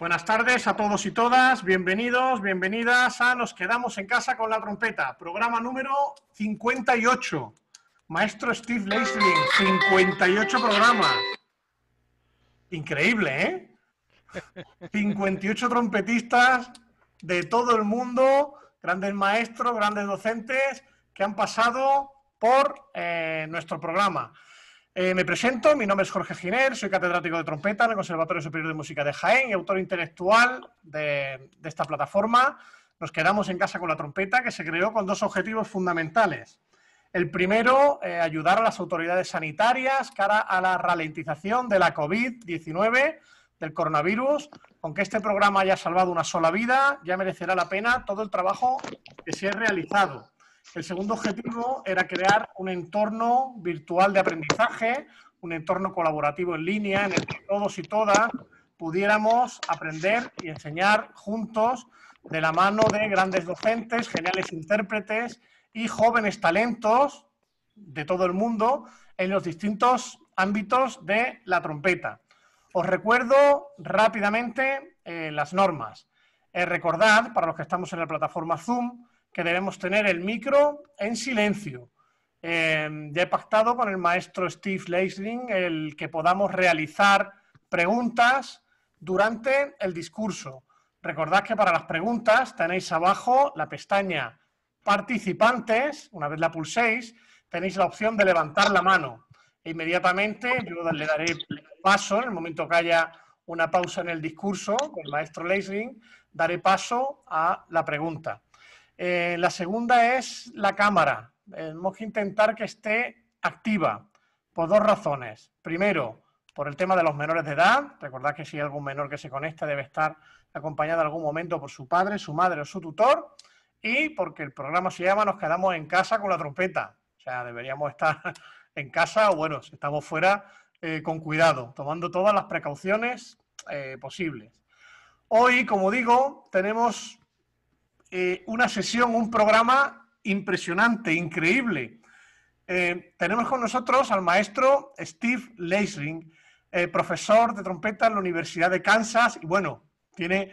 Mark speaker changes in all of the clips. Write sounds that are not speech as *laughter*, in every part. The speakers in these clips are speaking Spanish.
Speaker 1: Buenas tardes a todos y todas, bienvenidos, bienvenidas a Nos quedamos en casa con la trompeta, programa número 58. Maestro Steve Leisling, 58 programas. Increíble, ¿eh? 58 trompetistas de todo el mundo, grandes maestros, grandes docentes que han pasado por eh, nuestro programa. Eh, me presento, mi nombre es Jorge Giner, soy catedrático de trompeta en el Conservatorio Superior de Música de Jaén y autor intelectual de, esta plataforma. Nos quedamos en casa con la trompeta, que se creó con dos objetivos fundamentales. El primero, eh, ayudar a las autoridades sanitarias cara a la ralentización de la COVID-19, del coronavirus. Aunque que este programa haya salvado una sola vida, ya merecerá la pena todo el trabajo que se ha realizado. El segundo objetivo era crear un entorno virtual de aprendizaje, un entorno colaborativo en línea en el que todos y todas pudiéramos aprender y enseñar juntos de la mano de grandes docentes, geniales intérpretes y jóvenes talentos de todo el mundo en los distintos ámbitos de la trompeta. Os recuerdo rápidamente eh, las normas. Eh, recordad, para los que estamos en la plataforma Zoom, que debemos tener el micro en silencio. Em, ya he pactado con el maestro Steve Leisling el que podamos realizar preguntas durante el discurso. Recordad que para las preguntas tenéis abajo la pestaña participantes, una vez la pulséis, tenéis la opción de levantar la mano. E inmediatamente yo le daré paso, en el momento que haya una pausa en el discurso con el maestro Leisling, daré paso a la pregunta. Eh, la segunda es la cámara. Eh, tenemos que intentar que esté activa por dos razones. Primero, por el tema de los menores de edad. Recordad que si hay algún menor que se conecta debe estar acompañado en algún momento por su padre, su madre o su tutor. Y porque el programa se llama Nos quedamos en casa con la trompeta. O sea, deberíamos estar *laughs* en casa o bueno, si estamos fuera, eh, con cuidado, tomando todas las precauciones posibles. Hoy, como digo, tenemos eh, una sesión, un programa impresionante, increíble. Eh, tenemos con nosotros al maestro Steve Leisling, eh, profesor de trompeta en la Universidad de Kansas, y bueno, tiene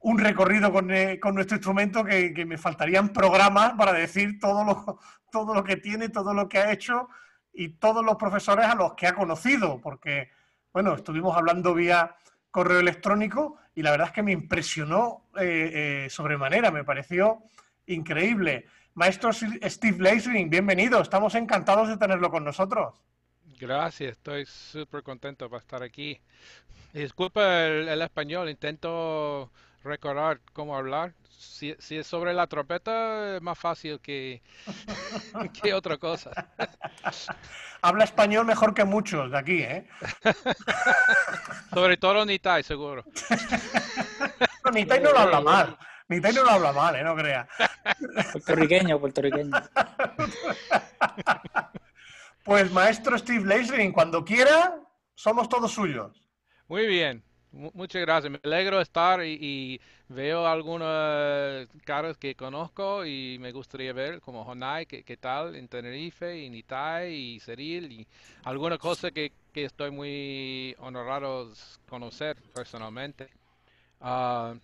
Speaker 1: un recorrido con, nuestro instrumento que, que, me faltarían programas para decir todo lo, todo lo que tiene, todo lo que ha hecho y todos los profesores a los que ha conocido, porque, bueno, estuvimos hablando vía correo electrónico y la verdad es que me impresionó eh, eh, sobremanera, me pareció increíble. Maestro Steve Leisling, bienvenido, estamos encantados de tenerlo con nosotros.
Speaker 2: Gracias, estoy súper contento para estar aquí. Disculpa el español, intento recordar cómo hablar. Si, si, es sobre la trompeta, es más fácil que, *laughs* que otra cosa.
Speaker 1: *laughs* Habla español mejor que muchos de aquí, ¿eh?
Speaker 2: *laughs* sobre todo Nitai, seguro.
Speaker 1: no, Nitai no lo habla mal. Nitai no lo habla mal, ¿eh? No crea.
Speaker 3: Puertorriqueño, puertorriqueño.
Speaker 1: pues maestro Steve Leisling, cuando quiera, somos todos suyos.
Speaker 2: Muy bien. Muchas gracias, me alegro de estar y, veo algunas caras que conozco y me gustaría ver, como Jonai, qué, tal en Tenerife, y Nitai y Ceril, y alguna cosa que, estoy muy de conocer personalmente. Ah,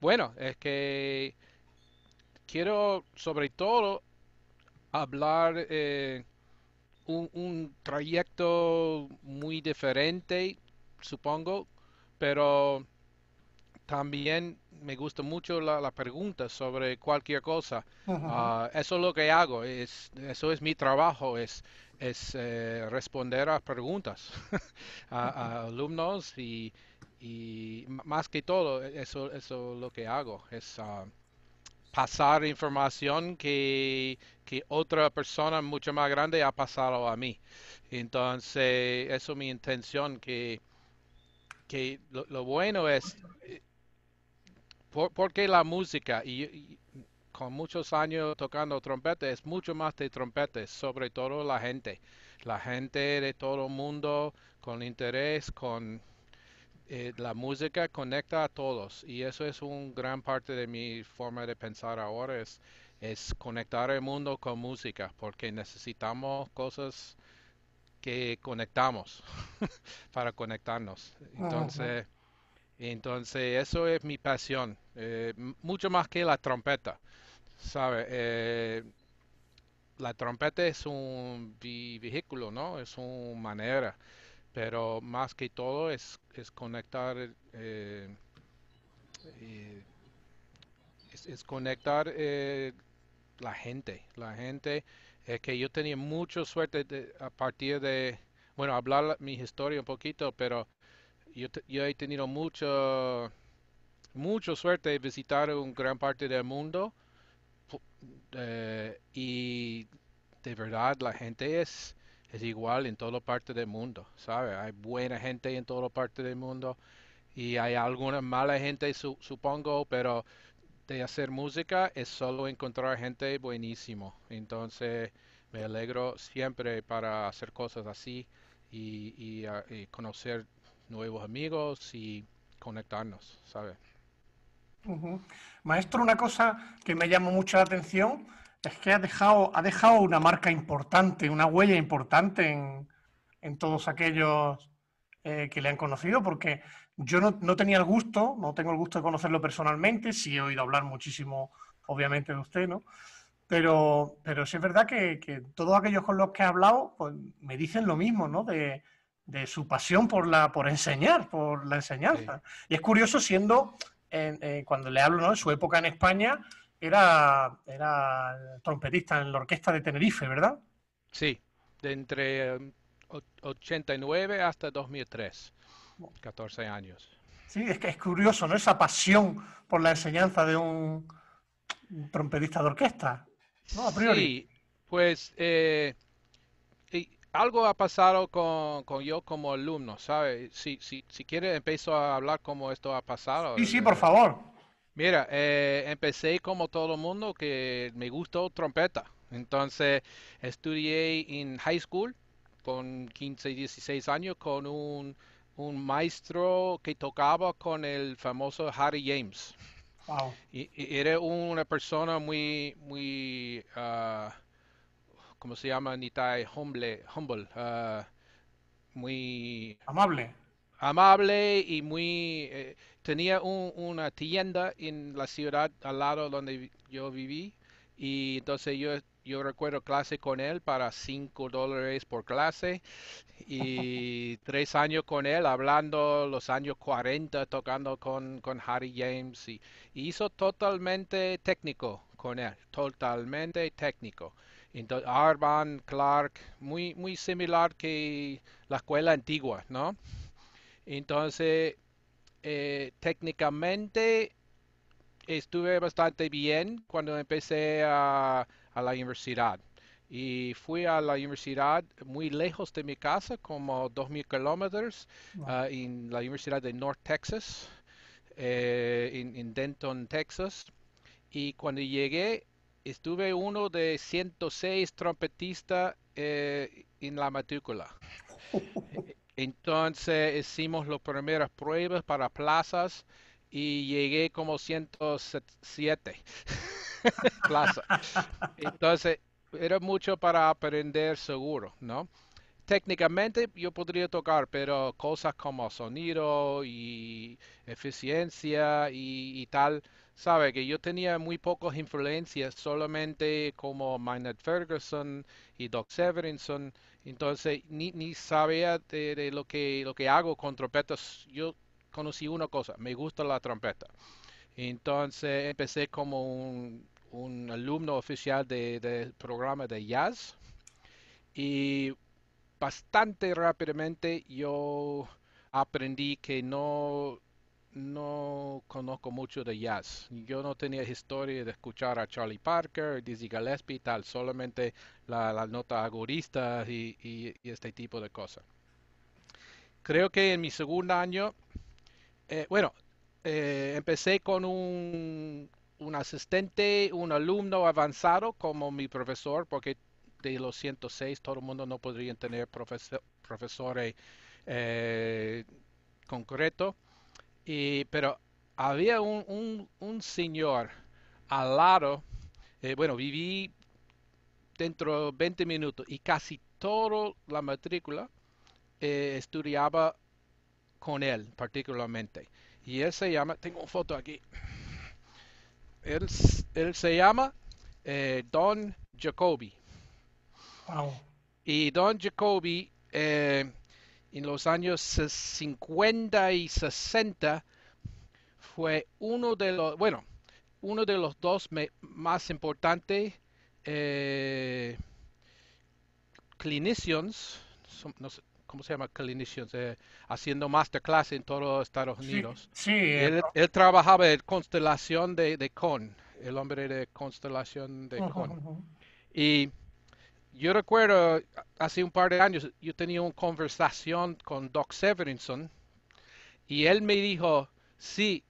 Speaker 2: bueno, es que quiero sobre todo hablar eh, un trayecto muy diferente, supongo, pero también me gusta mucho la, preguntas pregunta sobre cualquier cosa.
Speaker 3: Ah,
Speaker 2: eso es lo que hago, es, eso es mi trabajo, es, es eh, responder a preguntas *laughs* a, alumnos y, más que todo, e, eso, eso es lo que hago, es ah, pasar información que, otra persona mucho más grande ha pasado a mí. Entonces, eso es mi intención, que que lo, bueno es, eh, porque la música, y, con muchos años tocando trompeta, es mucho más de trompetes, sobre todo la gente, la gente de todo el mundo, con interés, con eh, la música conecta a todos y eso es un gran parte de mi forma de pensar ahora es, es conectar el mundo con música porque necesitamos cosas que conectamos *laughs* para conectarnos.
Speaker 3: Entonces,
Speaker 2: entonces eso es mi pasión, eh, mucho más que la trompeta, ¿sabe? Eh, la trompeta es un vehículo, ¿no? Es una manera, pero más que todo es, es conectar, eh, es, es, conectar la gente, la gente es que yo tenía mucha suerte a partir de, bueno, hablar mi historia un poquito, pero yo, yo he tenido mucho, mucha suerte de visitar un gran parte del mundo eh, y de verdad la gente es, es igual en toda parte del mundo, ¿sabes? Hay buena gente en toda parte del mundo y hay alguna mala gente, supongo, pero de hacer música es solo encontrar gente buenísimo. Entonces me alegro siempre para hacer cosas así y, ah, conocer nuevos amigos y conectarnos, ¿sabes?
Speaker 1: Maestro, una cosa que me llamó mucho la atención es que ha dejado, ha dejado una marca importante, una huella importante en, todos aquellos eh, que le han conocido, porque yo no, tenía el gusto, no tengo el gusto de conocerlo personalmente, sí he oído hablar muchísimo, obviamente, de usted, ¿no? Pero, sí es verdad que, todos aquellos con los que he hablado pues, me dicen lo mismo, ¿no? De, su pasión por, la, por enseñar, por la enseñanza. Y es curioso siendo, eh, cuando le hablo, ¿no? En su época en España era, era trompetista en la orquesta de Tenerife, ¿verdad? Sí,
Speaker 2: de entre 89 eh, hasta 2003. 14 años.
Speaker 1: Sí, es que es curioso, ¿no? Esa pasión por la enseñanza de un, trompetista de orquesta,
Speaker 2: ¿no? A priori. Sí, pues eh, algo ha pasado con, yo como alumno, ¿sabes? Si, si, si quieres, empiezo a hablar cómo esto ha pasado. Sí, sí, por favor. Mira, eh, empecé como todo el mundo que me gustó trompeta. Entonces estudié en high school con 15 y 16 años con un un maestro que tocaba con el famoso Harry James. Y, era una persona muy, muy, como ah, ¿cómo se llama en Humble, humble ah, muy... Amable. Amable y muy... Eh, tenía una tienda en la ciudad al lado donde yo viví y entonces yo yo recuerdo clase con él para 5 dólares por clase y *laughs* tres años con él hablando los años 40, tocando con, con Harry James y, hizo totalmente técnico con él, totalmente técnico. Entonces, Arban, Clark, muy, muy similar que la escuela antigua, ¿no? Entonces, eh, técnicamente estuve bastante bien cuando empecé a a la universidad. Y fui a la universidad muy lejos de mi casa, como 2.000 kilómetros, ah, en la Universidad de North Texas, eh, en, Denton, Texas. Y cuando llegué, estuve uno de 106 trompetistas eh, en la matrícula. *laughs* Entonces hicimos las primeras pruebas para plazas y llegué como 107. *laughs* plaza. Entonces, era mucho para aprender seguro, ¿no? Técnicamente yo podría tocar, pero cosas como sonido y eficiencia y, tal, sabe que yo tenía muy pocas influencias, solamente como Maynard Ferguson y Doc Severinson, entonces ni, ni sabía de, de, lo, que, lo que hago con trompetas. Yo conocí una cosa, me gusta la trompeta. Entonces empecé como un un alumno oficial del programa de jazz y bastante rápidamente yo aprendí que no, no conozco mucho de jazz. Yo no tenía historia de escuchar a Charlie Parker, Dizzy Gillespie y tal, solamente la, nota agorista y, este tipo de cosas. Creo que en mi segundo año, eh, bueno, eh, empecé con un un asistente, un alumno avanzado como mi profesor, porque de los 106 todo el mundo no podría tener profesor, profesores eh, eh, concreto. pero había un, señor al lado, eh, bueno, viví dentro de 20 minutos y casi toda la matrícula eh, estudiaba con él particularmente. Y él se llama, tengo una foto aquí, él, se llama eh, Don Jacoby. Y Don Jacoby eh, en los años 50 y 60 fue uno de los, bueno, uno de los dos más importantes eh, clinicians, ¿cómo se llama? Clinicians, eh, haciendo masterclass en todos Estados Unidos. Sí, eh, él, trabajaba en Constelación de, de Con, el hombre de Constelación de Con. Y yo recuerdo hace un par de años, yo tenía una conversación con Doc Severinson y él me dijo, sí,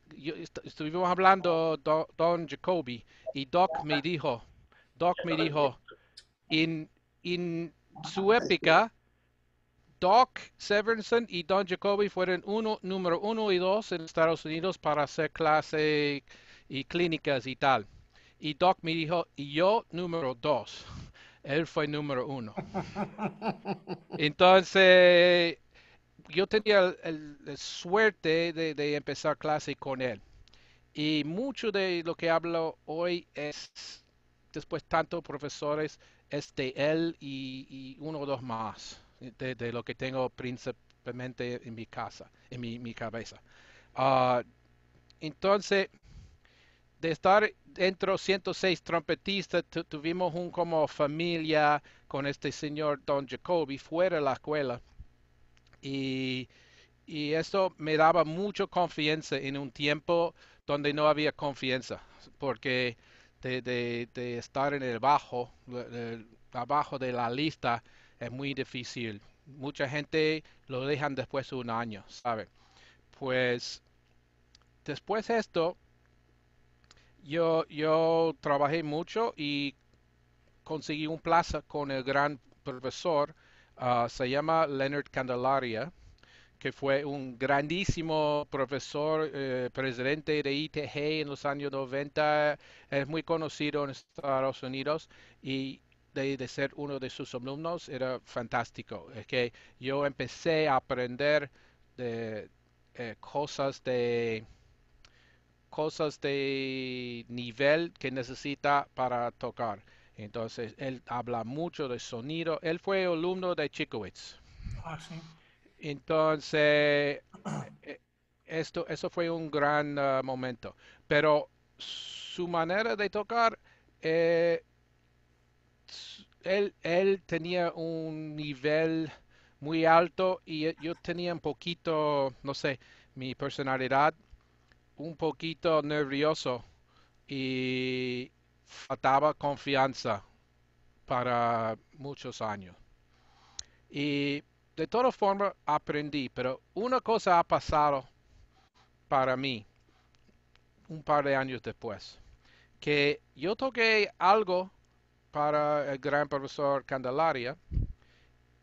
Speaker 2: estuvimos hablando Don Jacoby y Doc me dijo, Doc me dijo, en, en su época, Doc Severinson y Don Jacoby fueron uno, número uno y dos en Estados Unidos para hacer clases y clínicas y tal. Y Doc me dijo, y yo número dos. *laughs* Él fue número uno. *laughs* Entonces, yo tenía la suerte de, empezar clase con él. Y mucho de lo que hablo hoy es, después tanto profesores, es de él y uno o dos más de, lo que tengo principalmente en mi casa, en mi, cabeza. Ah, entonces, de estar dentro 106 trompetistas, tuvimos un como familia con este señor Don Jacoby fuera de la escuela. Y, eso me daba mucha confianza en un tiempo donde no había confianza, porque de, estar en el bajo, abajo de la lista, es muy difícil. Mucha gente lo dejan después de un año, ¿sabe? Pues después de esto, yo, yo trabajé mucho y conseguí un plaza con el gran profesor, ah, se llama Leonard Candelaria, que fue un grandísimo profesor, eh, presidente de ITG en los años 90, es muy conocido en Estados Unidos y de, ser uno de sus alumnos era fantástico. Es que yo empecé a aprender de, eh, cosas de cosas de nivel que necesita para tocar. Entonces, él habla mucho de sonido. Él fue alumno de Chikowitz. Ah, Entonces, eh, esto, eso fue un gran ah, momento. Pero su manera de tocar eh, él, tenía un nivel muy alto y e, yo tenía un poquito, no sé, mi personalidad un poquito nervioso y faltaba confianza para muchos años. Y de todas formas aprendí, pero una cosa ha pasado para mí un par de años después, que yo toqué algo para el gran profesor Candelaria.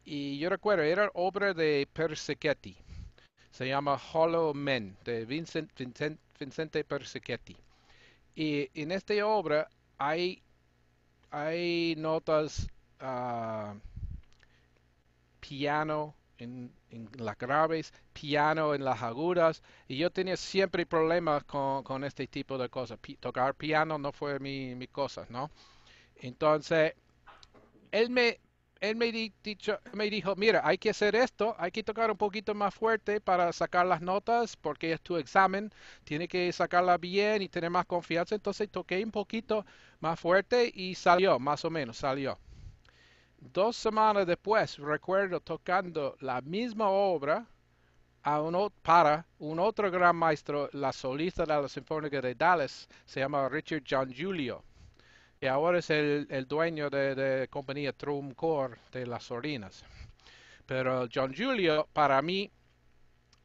Speaker 2: Y yo recuerdo, era obra de Persichetti. Se llama Hollow Men, de Vincent, Vincent, Vincente Persichetti. Y en esta obra hay, hay notas ah, piano en, en, las graves, piano en las agudas. Y yo tenía siempre problemas con, con este tipo de cosas. tocar piano no fue mi, mi cosa, ¿no? Entonces, él me, dijo, mira, hay que hacer esto, hay que tocar un poquito más fuerte para sacar las notas, porque es tu examen, tiene que sacarla bien y tener más confianza. Entonces toqué un poquito más fuerte y salió, más o menos, salió. Dos semanas después, recuerdo tocando la misma obra para un otro gran maestro, la solista de la Sinfónica de Dallas, se llama Richard John Julio y ahora es el, dueño de, la compañía Trump Core de las Orinas. Pero John Julio, para mí,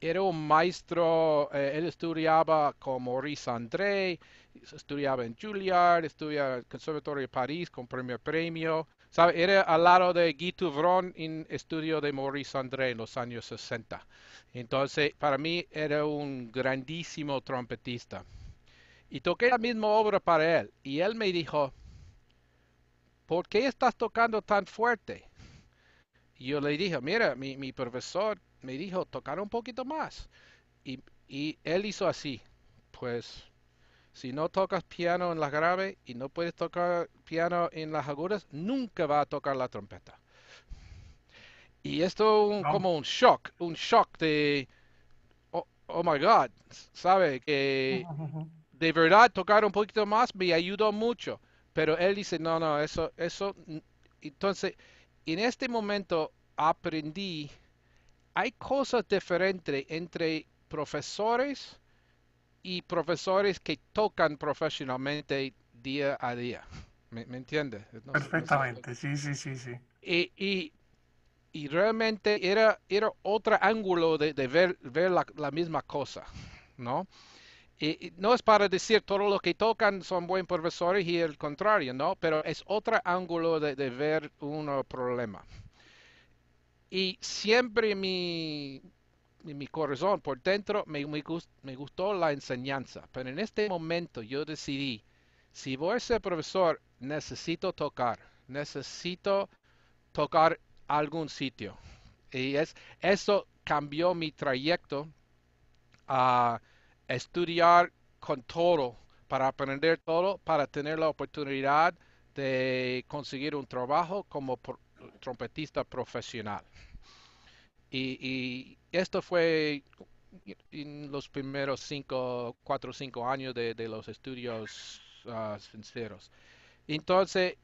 Speaker 2: era un maestro, eh, él estudiaba con Maurice André, estudiaba en Juilliard, estudiaba en el Conservatorio de París con primer premio. ¿Sabe? Era al lado de Guy Touvron en estudio de Maurice André en los años 60. Entonces, para mí era un grandísimo trompetista. Y toqué la misma obra para él. Y él me dijo, ¿por qué estás tocando tan fuerte? yo le dije, mira, mi, profesor me dijo, tocar un poquito más. Y, él hizo así, pues si no tocas piano en las graves y no puedes tocar piano en las agudas, nunca va a tocar la trompeta. Y esto como un shock, un shock de, oh, oh my God, ¿sabe? Que *laughs* de verdad tocar un poquito más me ayudó mucho. Pero él dice, no, no, eso, eso. Entonces, en este momento aprendí, hay cosas diferentes entre profesores y profesores que tocan profesionalmente día a día. ¿Me, me entiendes?
Speaker 1: Perfectamente, sí, sí, sí, sí.
Speaker 2: Y, y, realmente era, era otro ángulo de, ver, ver la, la misma cosa, ¿no? no es para decir todos los que tocan son buenos profesores y el contrario, ¿no? Pero es otro ángulo de, ver un problema. Y siempre mi, mi corazón por dentro me, me, gustó la enseñanza, pero en este momento yo decidí, si voy a ser profesor, necesito tocar, necesito tocar algún sitio. Y es, eso cambió mi trayecto a estudiar con todo, para aprender todo, para tener la oportunidad de conseguir un trabajo como trompetista profesional. Y, esto fue en los primeros cinco, cuatro o cinco años de, los estudios ah, sinceros. Entonces,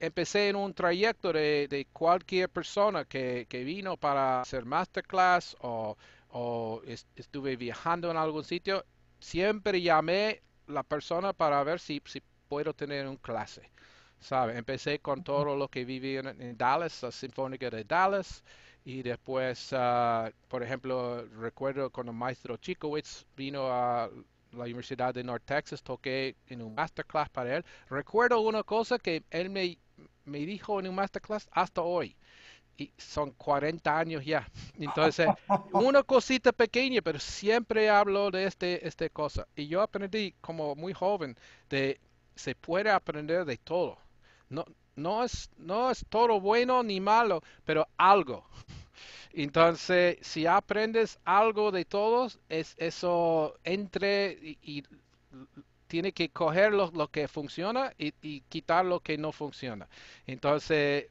Speaker 2: empecé en un trayecto de, cualquier persona que, vino para hacer masterclass o o estuve viajando en algún sitio, siempre llamé la persona para ver si, puedo tener un clase. ¿Sabe? Empecé con todo lo que vivía en, Dallas, la Sinfónica de Dallas, y después, ah, por ejemplo, recuerdo cuando el maestro Chikowitz vino a la Universidad de North Texas, toqué en un masterclass para él. Recuerdo una cosa que él me, me dijo en un masterclass hasta hoy y son 40 años ya. *laughs* Entonces, *laughs* una cosita pequeña, pero siempre hablo de este, este cosa. Y yo aprendí como muy joven de se puede aprender de todo. No, no, es, no es todo bueno ni malo, pero algo. *laughs* Entonces, si aprendes algo de todos, es, eso entre y, tiene que coger lo, que funciona y, y, quitar lo que no funciona. Entonces,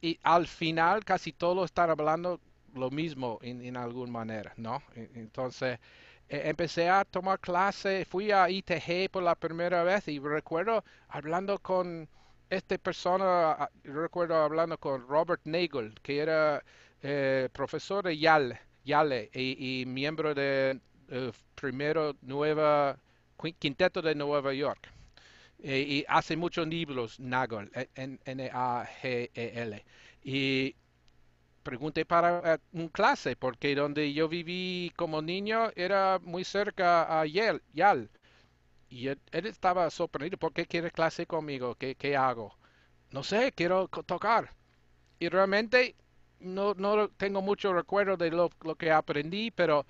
Speaker 2: y al final casi todos están hablando lo mismo en, alguna manera, ¿no? Entonces e, empecé a tomar clase, fui a ITG por la primera vez y recuerdo hablando con esta persona, recuerdo hablando con Robert Nagel, que era eh, profesor de Yale, Yale y, miembro de eh, primero nueva quinteto de Nueva York. Eh, y hace muchos libros, Nagel, e, N-A-G-E-L. Y pregunté para eh, un clase, porque donde yo viví como niño era muy cerca a Yale. Y él, estaba sorprendido, ¿por qué quiere clase conmigo? ¿Qué, hago? No sé, quiero tocar. Y realmente no, tengo mucho recuerdo de lo que aprendí, pero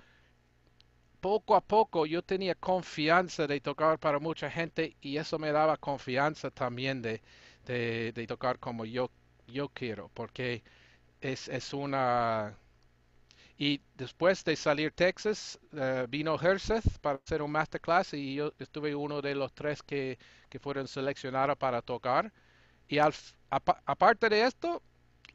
Speaker 2: poco a poco yo tenía confianza de tocar para mucha gente y eso me daba confianza también de, tocar como yo, yo quiero, porque es, es, una... Y después de salir Texas, eh, vino Herseth para hacer un masterclass y yo estuve uno de los tres que, fueron seleccionados para tocar. Y aparte de esto,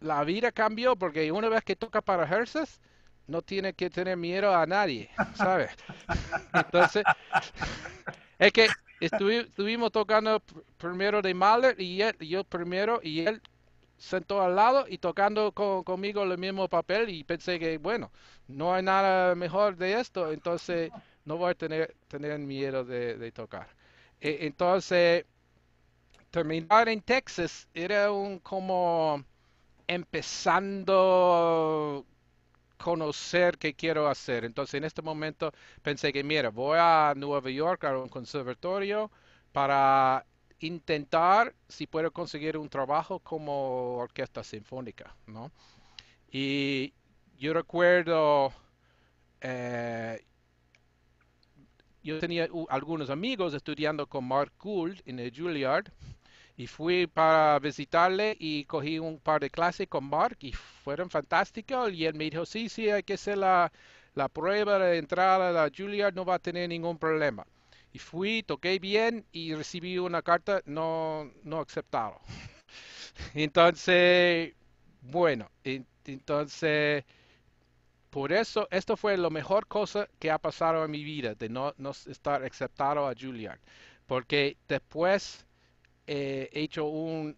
Speaker 2: la vida cambió porque una vez que toca para Herseth, no tiene que tener miedo a nadie, ¿sabes? *laughs* Entonces, es que estuvimos tocando primero de Mahler y él, yo primero y él sentó al lado y tocando conmigo el mismo papel y pensé que, bueno, no hay nada mejor de esto, entonces no voy a tener, tener miedo de, tocar. E, entonces, terminar en Texas era un como empezando conocer qué quiero hacer. Entonces, en este momento pensé que, mira, voy a Nueva York a un conservatorio para intentar si puedo conseguir un trabajo como orquesta sinfónica, ¿no? Y yo recuerdo, eh, yo tenía algunos amigos estudiando con Mark Gould en el Juilliard y fui para visitarle y cogí un par de clases con Mark y fueron fantásticas. y él me dijo, sí, sí, hay que hacer la, prueba de entrada a la Juilliard, no va a tener ningún problema. Y fui, toqué bien y recibí una carta no, no *laughs* entonces, bueno, entonces, por eso, esto fue la mejor cosa que ha pasado en mi vida, de no, no estar aceptado a Juilliard. Porque después eh, hecho un,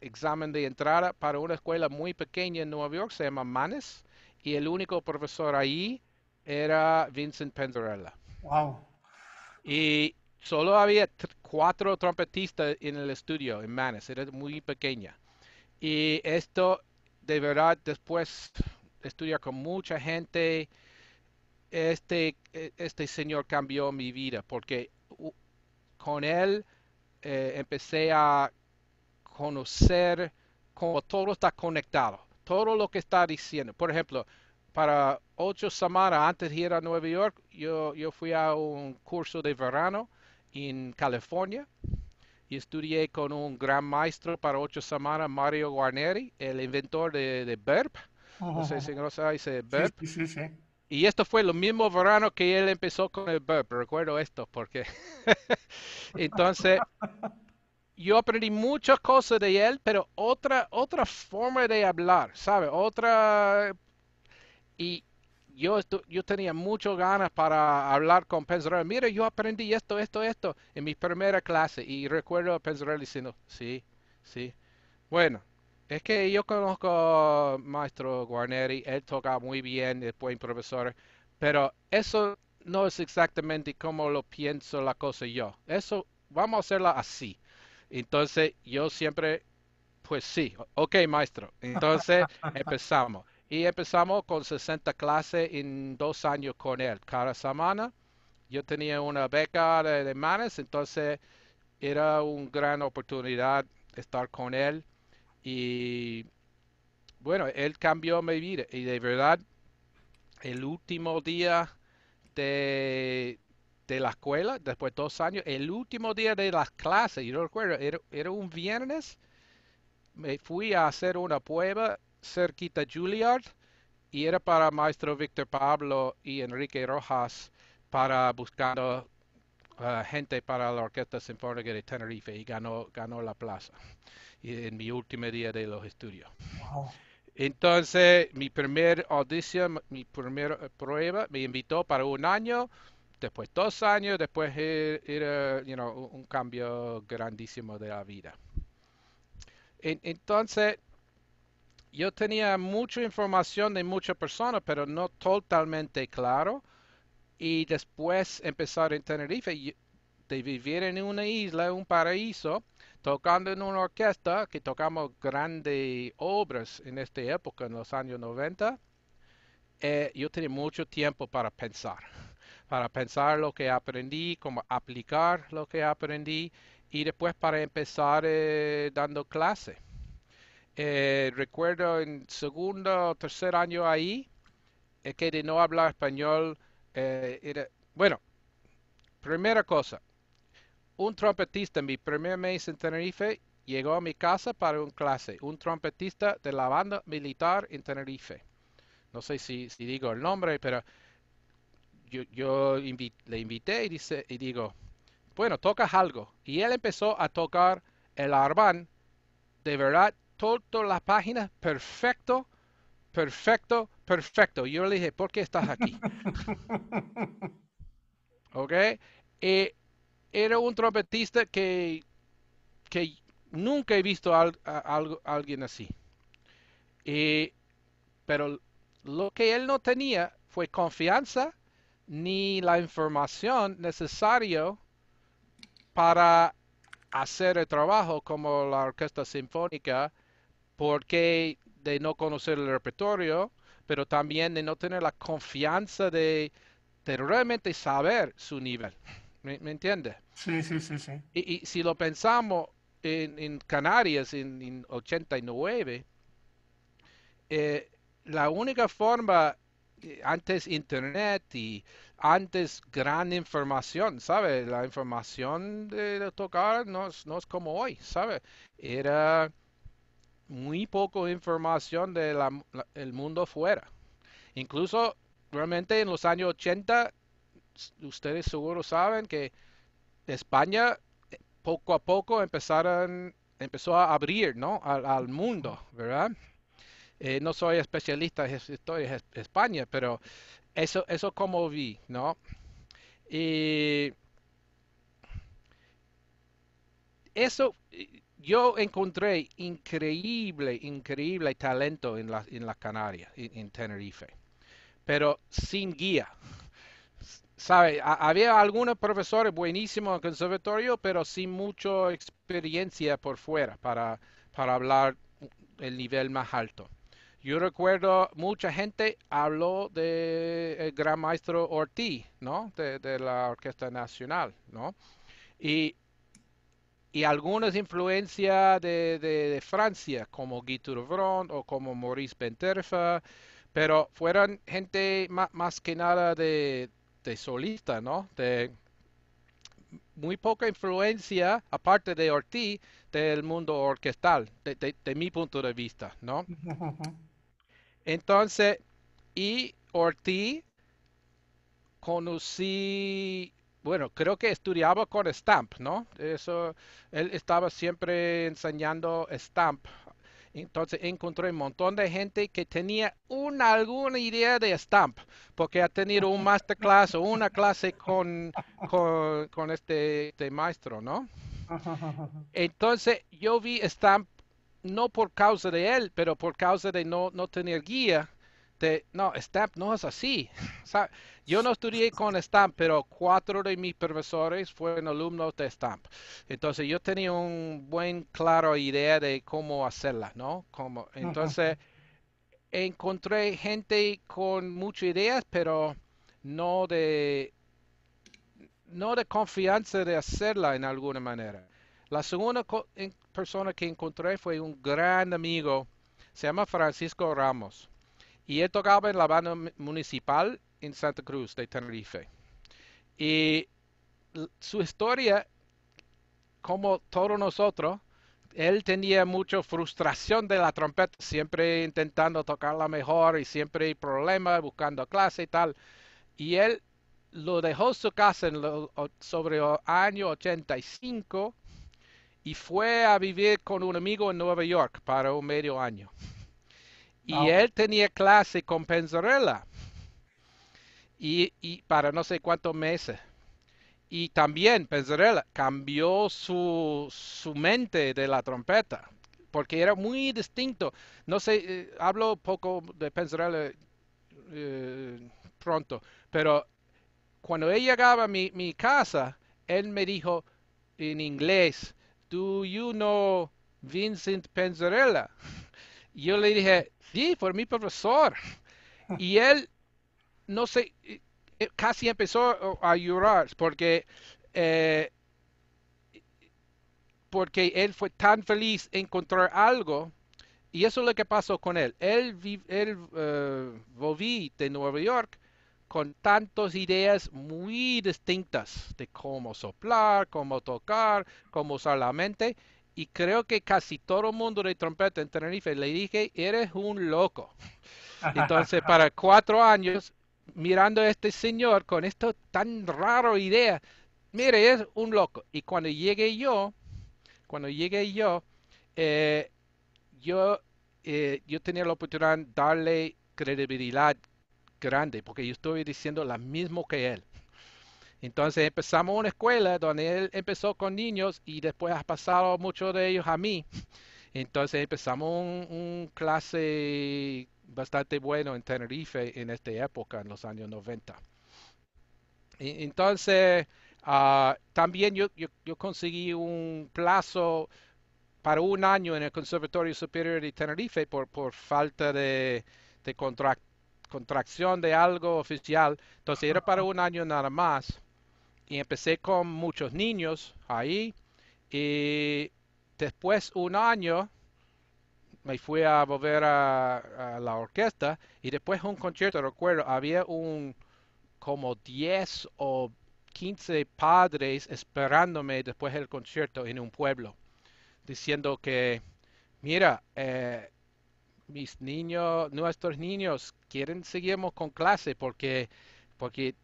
Speaker 2: examen de entrada para una escuela muy pequeña en Nueva York, se llama Manes, y el único profesor ahí era Vincent Penderella. Wow. Y solo había cuatro trompetistas en el estudio en Manes, era muy pequeña. Y esto, de verdad, después estudiar con mucha gente, este, e, este señor cambió mi vida porque con él eh, empecé a conocer cómo todo está conectado, todo lo que está diciendo. Por ejemplo, para ocho semanas antes de ir a Nueva York, yo, yo fui a un curso de verano en California y estudié con un gran maestro para ocho semanas, Mario Guarneri, el inventor de, de No sé oh. si no Sí, sí, sí. Y esto fue lo mismo verano que él empezó con el burp. Recuerdo esto porque. *laughs* Entonces, yo aprendí muchas cosas de él, pero otra, otra forma de hablar, ¿sabes? Otra. Y yo, yo tenía muchas ganas para hablar con Pensarola. Mira, yo aprendí esto, esto, esto en mi primera clase. Y recuerdo a Pensarola diciendo, sí, sí. Bueno, es que yo conozco maestro Guarneri, él toca muy bien, es buen profesor, pero eso no es exactamente como lo pienso la cosa yo. Eso vamos a hacerla así. Entonces yo siempre, pues sí, ok maestro. Entonces *laughs* empezamos. Y empezamos con 60 clases en dos años con él. Cada semana yo tenía una beca de, de manes, entonces era una gran oportunidad estar con él y bueno, él cambió mi vida. Y de verdad, el último día de, la escuela, después de dos años, el último día de las clases, yo no recuerdo, era, era, un viernes, me fui a hacer una prueba cerquita de Juilliard y era para maestro Víctor Pablo y Enrique Rojas para buscando eh, gente para la Orquesta Sinfónica de Tenerife y ganó, ganó la plaza en mi último día de los estudios. Entonces, mi primer audición, mi primera eh, prueba, me invitó para un año, después dos años, después e, era un cambio grandísimo de la vida. entonces, yo tenía mucha información de muchas personas, pero no totalmente claro. Y después empezar en Tenerife, de vivir en una isla, un paraíso, tocando en una orquesta que tocamos grandes obras en esta época, en los años 90, eh, yo tenía mucho tiempo para pensar, para pensar lo que aprendí, cómo aplicar lo que aprendí y después para empezar eh, dando clase. Eh, recuerdo en segundo o tercer año ahí, que de no hablar español bueno, primera cosa, un trompetista en mi primer mes en Tenerife llegó a mi casa para un clase, un trompetista de la banda militar en Tenerife. No sé si, digo el nombre, pero yo, le invité y, dice, y digo, bueno, tocas algo. Y él empezó a tocar el arban. de verdad, todas las páginas, perfecto, perfecto, perfecto. Yo le dije, ¿por qué estás aquí? *laughs* ¿Ok? Y eh, era un trompetista que, que nunca he visto a, alguien así. Eh, pero lo que él no tenía fue confianza ni la información necesaria para hacer el trabajo como la orquesta sinfónica, porque de no conocer el repertorio, pero también de no tener la confianza de realmente saber su nivel. ¿Me,
Speaker 1: Sí, sí, sí, sí.
Speaker 2: Y, si lo pensamos en, Canarias en, en 89, eh, la única forma eh, antes internet y antes gran información, ¿sabe? La información de tocar no es, no es como hoy, ¿sabe? Era muy poco información del mundo fuera. Incluso realmente en los años 80 ustedes seguro saben que España eh, poco a poco empezaron, empezó a abrir al, mundo, ¿verdad? Eh, no soy especialista en historia de España, pero eso, eso como vi, ¿no? Y eso yo encontré increíble, increíble talento en las en la Canarias, en Tenerife, pero sin guía sabe, había algunos profesores buenísimos en el conservatorio, pero sin mucha experiencia por fuera para, para hablar el nivel más alto. Yo recuerdo mucha gente habló de gran maestro Ortiz, ¿no? De, la Orquesta Nacional, ¿no? Y, y algunas influencias de, Francia, como Guy Tourvron o como Maurice Penterfa, pero fueran gente más que nada de, de solista, ¿no? De muy poca influencia, aparte de Ortiz, del mundo orquestal, de, mi punto de vista, ¿no? *laughs* Entonces, y Ortiz conocí, bueno, creo que estudiaba con Stamp, ¿no? Eso, él estaba siempre enseñando Stamp entonces encontré un montón de gente que tenía una, alguna idea de stamp, porque ha tenido un masterclass o una clase con, con, este, este, maestro, ¿no? Entonces yo vi stamp no por causa de él, pero por causa de no, no tener guía no, STAMP no es así. *laughs* yo no estudié con STAMP, pero cuatro de mis profesores fueron alumnos de STAMP. Entonces yo tenía un buen, claro idea de cómo hacerla, ¿no? entonces encontré gente con muchas ideas, pero no de, no de confianza de hacerla en alguna manera. La segunda persona que encontré fue un gran amigo, se llama Francisco Ramos y él tocaba en la banda municipal en Santa Cruz de Tenerife. Y su historia, como todos nosotros, él tenía mucha frustración de la trompeta, siempre intentando tocarla mejor y siempre hay problemas, buscando clase y tal. Y él lo dejó su casa en sobre el año 85 y fue a vivir con un amigo en Nueva York para un medio año. Ah, y él tenía clase con Penzarella. Y, para no sé cuántos meses. Y también Penzarella cambió su, mente de la trompeta. Porque era muy distinto. No sé, eh, hablo poco de Penzarella eh, pronto. Pero cuando él llegaba a mi, casa, él me dijo en inglés, Do you know Vincent Penzarella? *laughs* Yo le dije, Sí, fue mi profesor. Y él, no sé, eh, casi empezó a llorar porque, eh, porque él fue tan feliz encontrar algo. Y eso es lo que pasó con él. Él, él uh, de Nueva York con tantas ideas muy distintas de cómo soplar, cómo tocar, cómo usar la mente y creo que casi todo el mundo de trompeta en Tenerife le dije, eres un loco. *laughs* Entonces, para cuatro años, mirando a este señor con esta tan raro idea, mire, es un loco. Y cuando llegué yo, cuando llegué yo, eh, yo, eh, yo tenía la oportunidad de darle credibilidad grande, porque yo estoy diciendo lo mismo que él. Entonces empezamos una escuela donde él empezó con niños y después ha pasado muchos de ellos a mí. *laughs* Entonces empezamos un, clase bastante bueno en Tenerife en esta época, en los años 90. E, entonces, ah, también yo, conseguí un plazo para un año en el Conservatorio Superior de Tenerife por, falta de, contracción de algo oficial. Entonces era para un año nada más y empecé con muchos niños ahí y después un año me fui a volver a, la orquesta y después un concierto, recuerdo, había un como 10 o 15 padres esperándome después del concierto en un pueblo, diciendo que, mira, eh, mis niños, nuestros niños quieren seguimos con clase porque, porque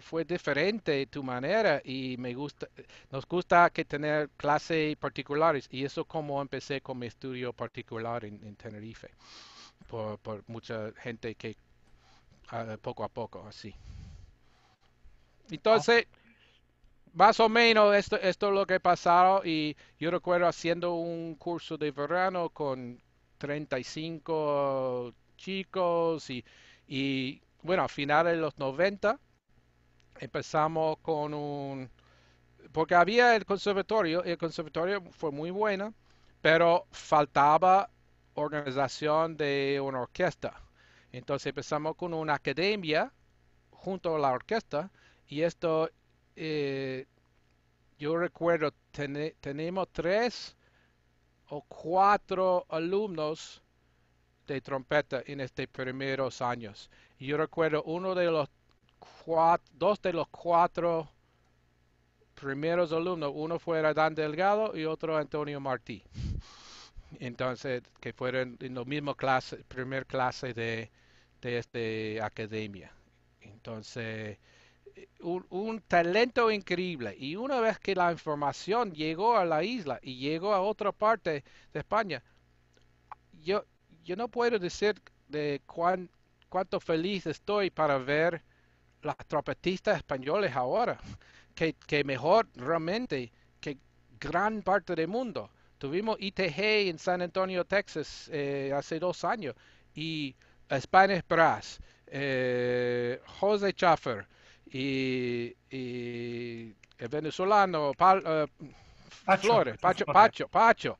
Speaker 2: fue diferente tu manera y me gusta, nos gusta que tener clases particulares y eso como empecé con mi estudio particular en, Tenerife, por, mucha gente que ah, poco a poco, así. Ah. Entonces, más o menos esto, esto es lo que he pasado y yo recuerdo haciendo un curso de verano con 35 chicos y, y bueno, a finales de los 90 empezamos con un... Porque había el conservatorio, y el conservatorio fue muy bueno, pero faltaba organización de una orquesta. Entonces empezamos con una academia junto a la orquesta y esto, eh, yo recuerdo, tenemos tres o cuatro alumnos de trompeta en estos primeros años. yo recuerdo uno de los dos de los cuatro primeros alumnos, uno fue Dan Delgado y otro Antonio Martí. Entonces, que fueron en la misma clase, primer clase de, de esta academia. Entonces, un, talento increíble. Y una vez que la información llegó a la isla y llegó a otra parte de España, yo, yo no puedo decir de cuán, cuánto feliz estoy para ver los trompetistas españoles ahora, que, que mejor realmente que gran parte del mundo. Tuvimos ITG en San Antonio, Texas, eh, hace dos años, y Spanish Brass, eh, José Chaffer, y, el venezolano eh,
Speaker 3: Flores, Pacho, Pacho,
Speaker 2: Pacho,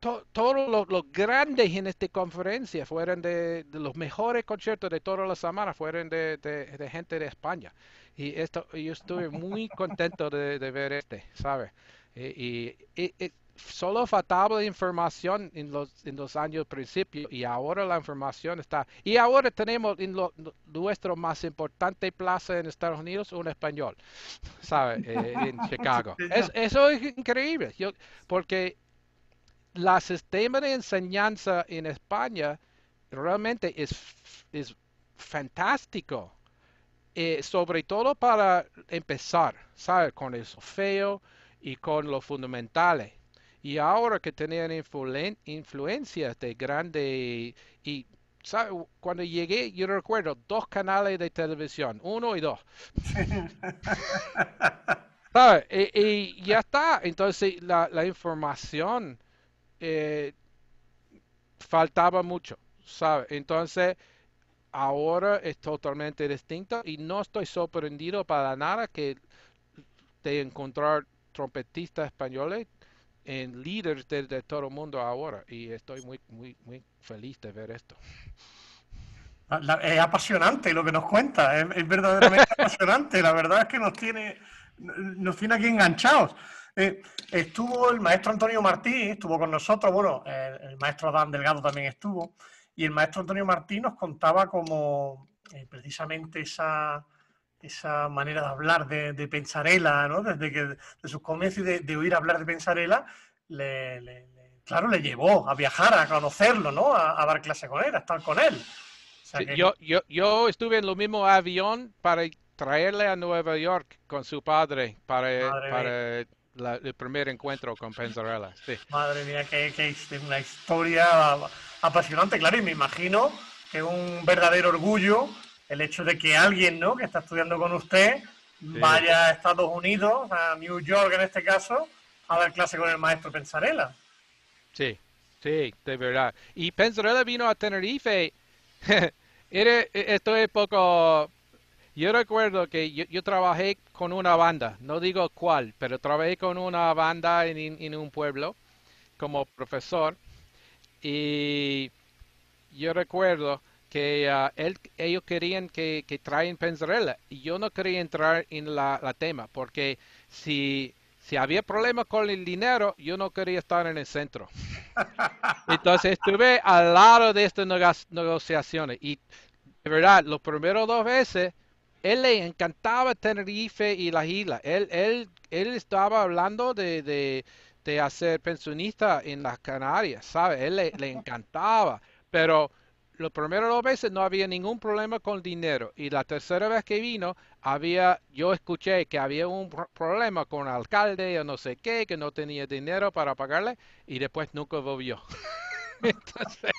Speaker 2: todos los, grandes en esta conferencia fueron de, los mejores conciertos de toda la semana, fueron de, gente de España. Y esto, yo estuve muy *laughs* contento de, ver este, ¿sabes? Y, solo faltaba información en los, en años principios y ahora la información está. Y ahora tenemos en nuestro más importante plaza en Estados Unidos un español, ¿sabes? Eh, en *laughs* Chicago. eso es increíble, yo, porque la sistema de enseñanza en España realmente es, fantástico. Eh, sobre todo para empezar, ¿sabes? Con el sofeo y con los fundamentales. Y ahora que tenían influencias de grande y cuando llegué, yo recuerdo dos canales de televisión, uno y dos. *laughs* E, y, ya está. Entonces, la información eh, faltaba mucho, ¿sabes? Entonces, ahora es totalmente distinto y no estoy sorprendido para nada que de encontrar trompetistas españoles en líderes de, todo el mundo ahora y estoy muy, muy, muy feliz de ver esto.
Speaker 1: Ah, es apasionante lo que nos cuenta, es, verdaderamente *laughs* apasionante, la verdad es que nos tiene, nos tiene aquí enganchados. Eh, estuvo el maestro Antonio Martí, estuvo con nosotros, bueno, el, maestro Adán Delgado también estuvo, y el maestro Antonio Martí nos contaba como eh, precisamente esa, esa manera de hablar de, Pensarela, ¿no? Desde que de sus comienzos de, de oír hablar de Pensarela, le, claro, le llevó a viajar, a conocerlo, ¿no? A, dar clase con él, a estar con él. yo,
Speaker 2: yo, estuve en lo mismo avión para traerle a Nueva York con su padre para, para el primer encuentro con Penzarella. Sí.
Speaker 1: Madre mía, que, una historia apasionante, claro, y me imagino que un verdadero orgullo el hecho de que alguien ¿no? que está estudiando con usted
Speaker 3: vaya
Speaker 1: a Estados Unidos, a New York en este caso, a dar clase con el maestro Pensarela.
Speaker 2: Sí, sí, de verdad. Y Pensarela vino a Tenerife. *laughs* Era, estoy poco yo recuerdo que yo, trabajé con una banda, no digo cuál, pero trabajé con una banda en, un pueblo como profesor y yo recuerdo que ah, ellos querían que, que traen Pensarela y yo no quería entrar en la, tema porque si, si había problemas con el dinero, yo no quería estar en el centro. Entonces estuve al lado de estas negociaciones y de verdad, los primeros dos veces él le encantaba Tenerife y las islas. Él, él, él estaba hablando de, de, hacer pensionista en las Canarias, ¿sabes? Él le, encantaba. Pero los primeros dos veces no había ningún problema con dinero. Y la tercera vez que vino, había, yo escuché que había un problema con el alcalde o no sé qué, que no tenía dinero para pagarle y después nunca volvió. *laughs* Entonces,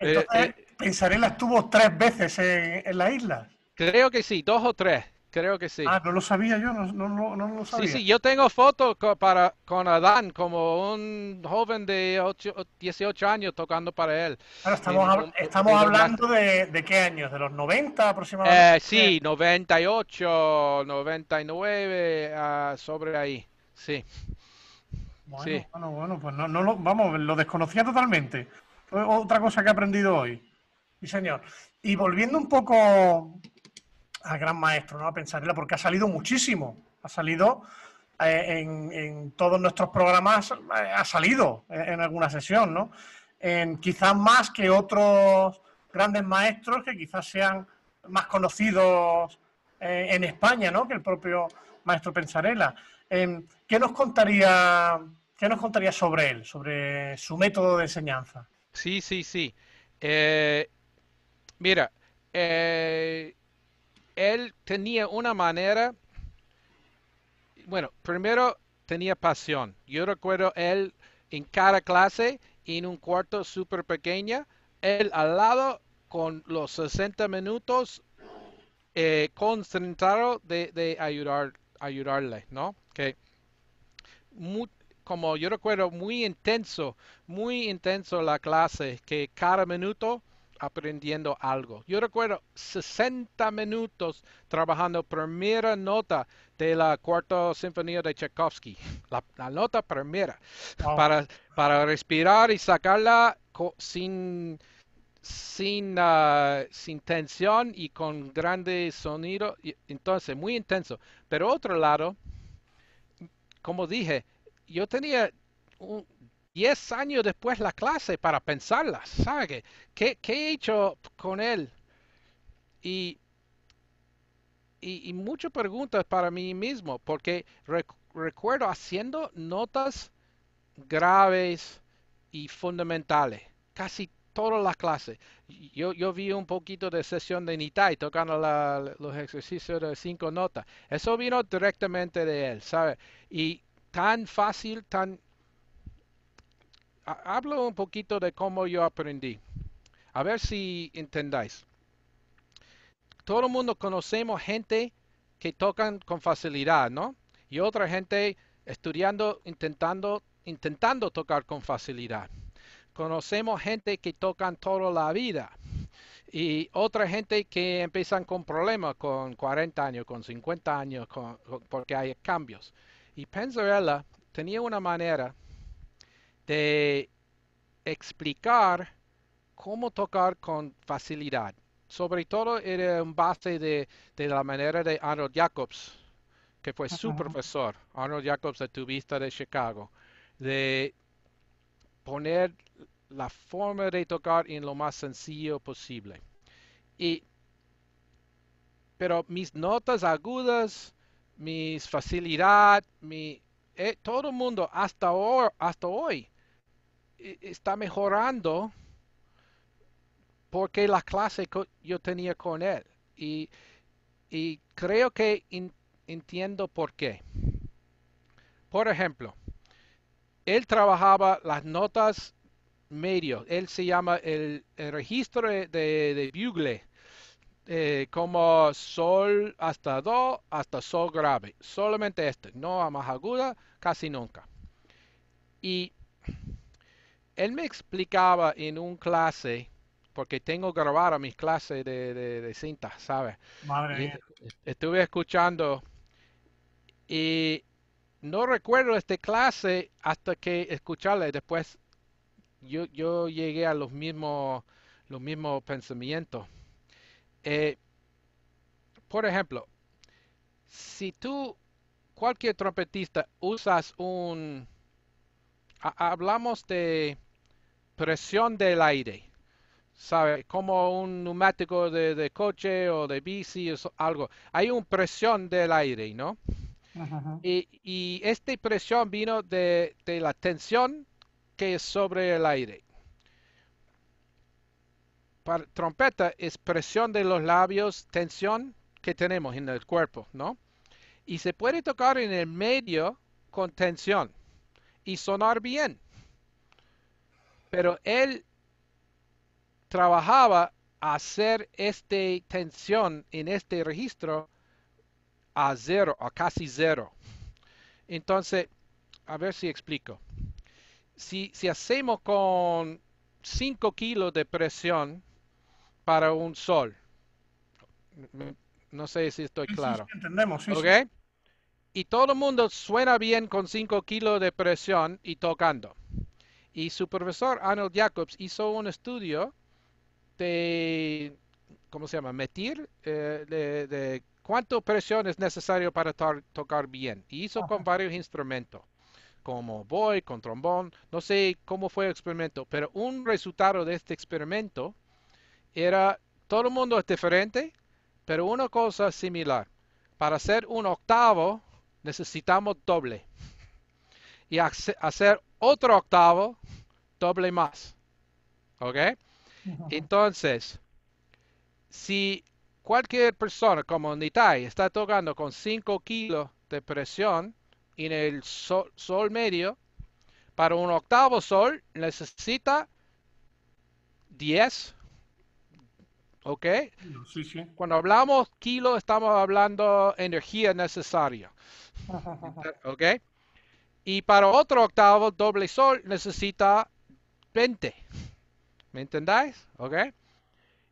Speaker 2: eh, eh,
Speaker 1: estuvo tres veces en la isla.
Speaker 2: Creo que sí, dos o tres. Creo que sí. Ah, no
Speaker 1: lo sabía yo, no, no, no lo sabía. Sí, sí, yo
Speaker 2: tengo fotos con Adán como un joven de 18 años tocando para él. estamos, hablando de, de, qué
Speaker 1: años, de los 90 aproximadamente. Eh,
Speaker 2: sí, 98, 99, ah, sobre ahí, sí. Bueno,
Speaker 1: bueno, pues no, no lo, vamos, lo desconocía totalmente. Otra cosa que he aprendido hoy. Sí, señor. Y volviendo un poco al gran maestro, a Pensarela, porque ha salido muchísimo. Ha salido eh, en, todos nuestros programas, eh, ha salido eh, en, alguna sesión, ¿no? En, quizás más que otros grandes maestros que quizás sean más conocidos en España, ¿no? Que el propio maestro Pensarela. Em, ¿qué, nos contaría, ¿Qué nos contaría sobre él, sobre su método de enseñanza?
Speaker 2: Sí, sí, sí. mira, él tenía una manera, bueno, primero tenía pasión. Yo recuerdo él en cada clase, en un cuarto súper pequeña, él al lado con los 60 minutos eh, concentrado de, ayudar, ayudarle, ¿no? Que como yo recuerdo, muy intenso, muy intenso la clase, que cada minuto aprendiendo algo. Yo recuerdo 60 minutos trabajando primera nota de la cuarta sinfonía de Tchaikovsky, la, nota primera, para, para respirar y sacarla sin, sin, ah, sin tensión y con grande sonido, entonces muy intenso. Pero otro lado, como dije, yo tenía un, 10 años después la clase para pensarla, ¿sabe? ¿Qué, qué he hecho con él? Y, y, muchas preguntas para mí mismo, porque recuerdo haciendo notas graves y fundamentales, casi toda la clase. Yo, vi un poquito de sesión de Nitai tocando los ejercicios de cinco notas. Eso vino directamente de él, ¿sabe? Y tan fácil, tan hablo un poquito de cómo yo aprendí. A ver si entendáis. Todo el mundo conocemos gente que tocan con facilidad, ¿no? Y otra gente estudiando, intentando, intentando tocar con facilidad. Conocemos gente que tocan toda la vida y otra gente que empiezan con problemas con 40 años, con 50 años, porque hay cambios. Y Pensarola tenía una manera de explicar cómo tocar con facilidad. Sobre todo era un base de, la manera de Arnold Jacobs, que fue su profesor, Arnold Jacobs, de tubista de Chicago, de poner la forma de tocar en lo más sencillo posible. Y, pero mis notas agudas, mis facilidad, mi, eh, todo el mundo hasta, hoy hasta hoy e, está mejorando porque la clase que yo tenía con él. Y, creo que entiendo por qué. Por ejemplo, él trabajaba las notas medio. Él se llama el, registro de, bugle. Eh, como sol hasta do hasta sol grave. Solamente este, no a más aguda, casi nunca. Y él me explicaba en un clase, porque tengo grabada mis clases de, cinta, ¿sabes? Madre Estuve escuchando y no recuerdo esta clase hasta que escucharla después yo, yo llegué a los mismos, los mismos pensamientos. Eh, por ejemplo, si tú, cualquier trompetista, usas un, hablamos de presión del aire. ¿Sabe? Como un neumático de, coche o de bici o algo. Hay una presión del aire, ¿no? Y, esta presión vino de, de, la tensión que es sobre el aire. Para trompeta es presión de los labios, tensión que tenemos en el cuerpo, ¿no? Y se puede tocar en el medio con tensión y sonar bien. Pero él trabajaba hacer esta tensión en este registro a cero, a casi cero. Entonces, a ver si explico. Si, si hacemos con 5 kilos de presión para un sol, no sé si estoy claro. entendemos. Sí, y todo el mundo suena bien con 5 kilos de presión y tocando. Y su profesor, Arnold Jacobs, hizo un estudio de, ¿cómo se llama? Metir, eh, de, cuánto presión es necesario para tocar bien. Y hizo con varios instrumentos, como boy, con trombón, no sé cómo fue el experimento, pero un resultado de este experimento era, todo el mundo es diferente, pero una cosa similar. Para hacer un octavo, necesitamos doble. Y hacer otro octavo, doble más. ¿Ok? Entonces, si cualquier persona como Nitai está tocando con 5 kilos de presión en el sol, sol, medio, para un octavo sol necesita 10 ¿Ok? Cuando hablamos kilo, estamos hablando energía necesaria. *laughs* ¿Ok? Y para otro octavo, doble sol, necesita 20. ¿Me entendáis? ¿Ok?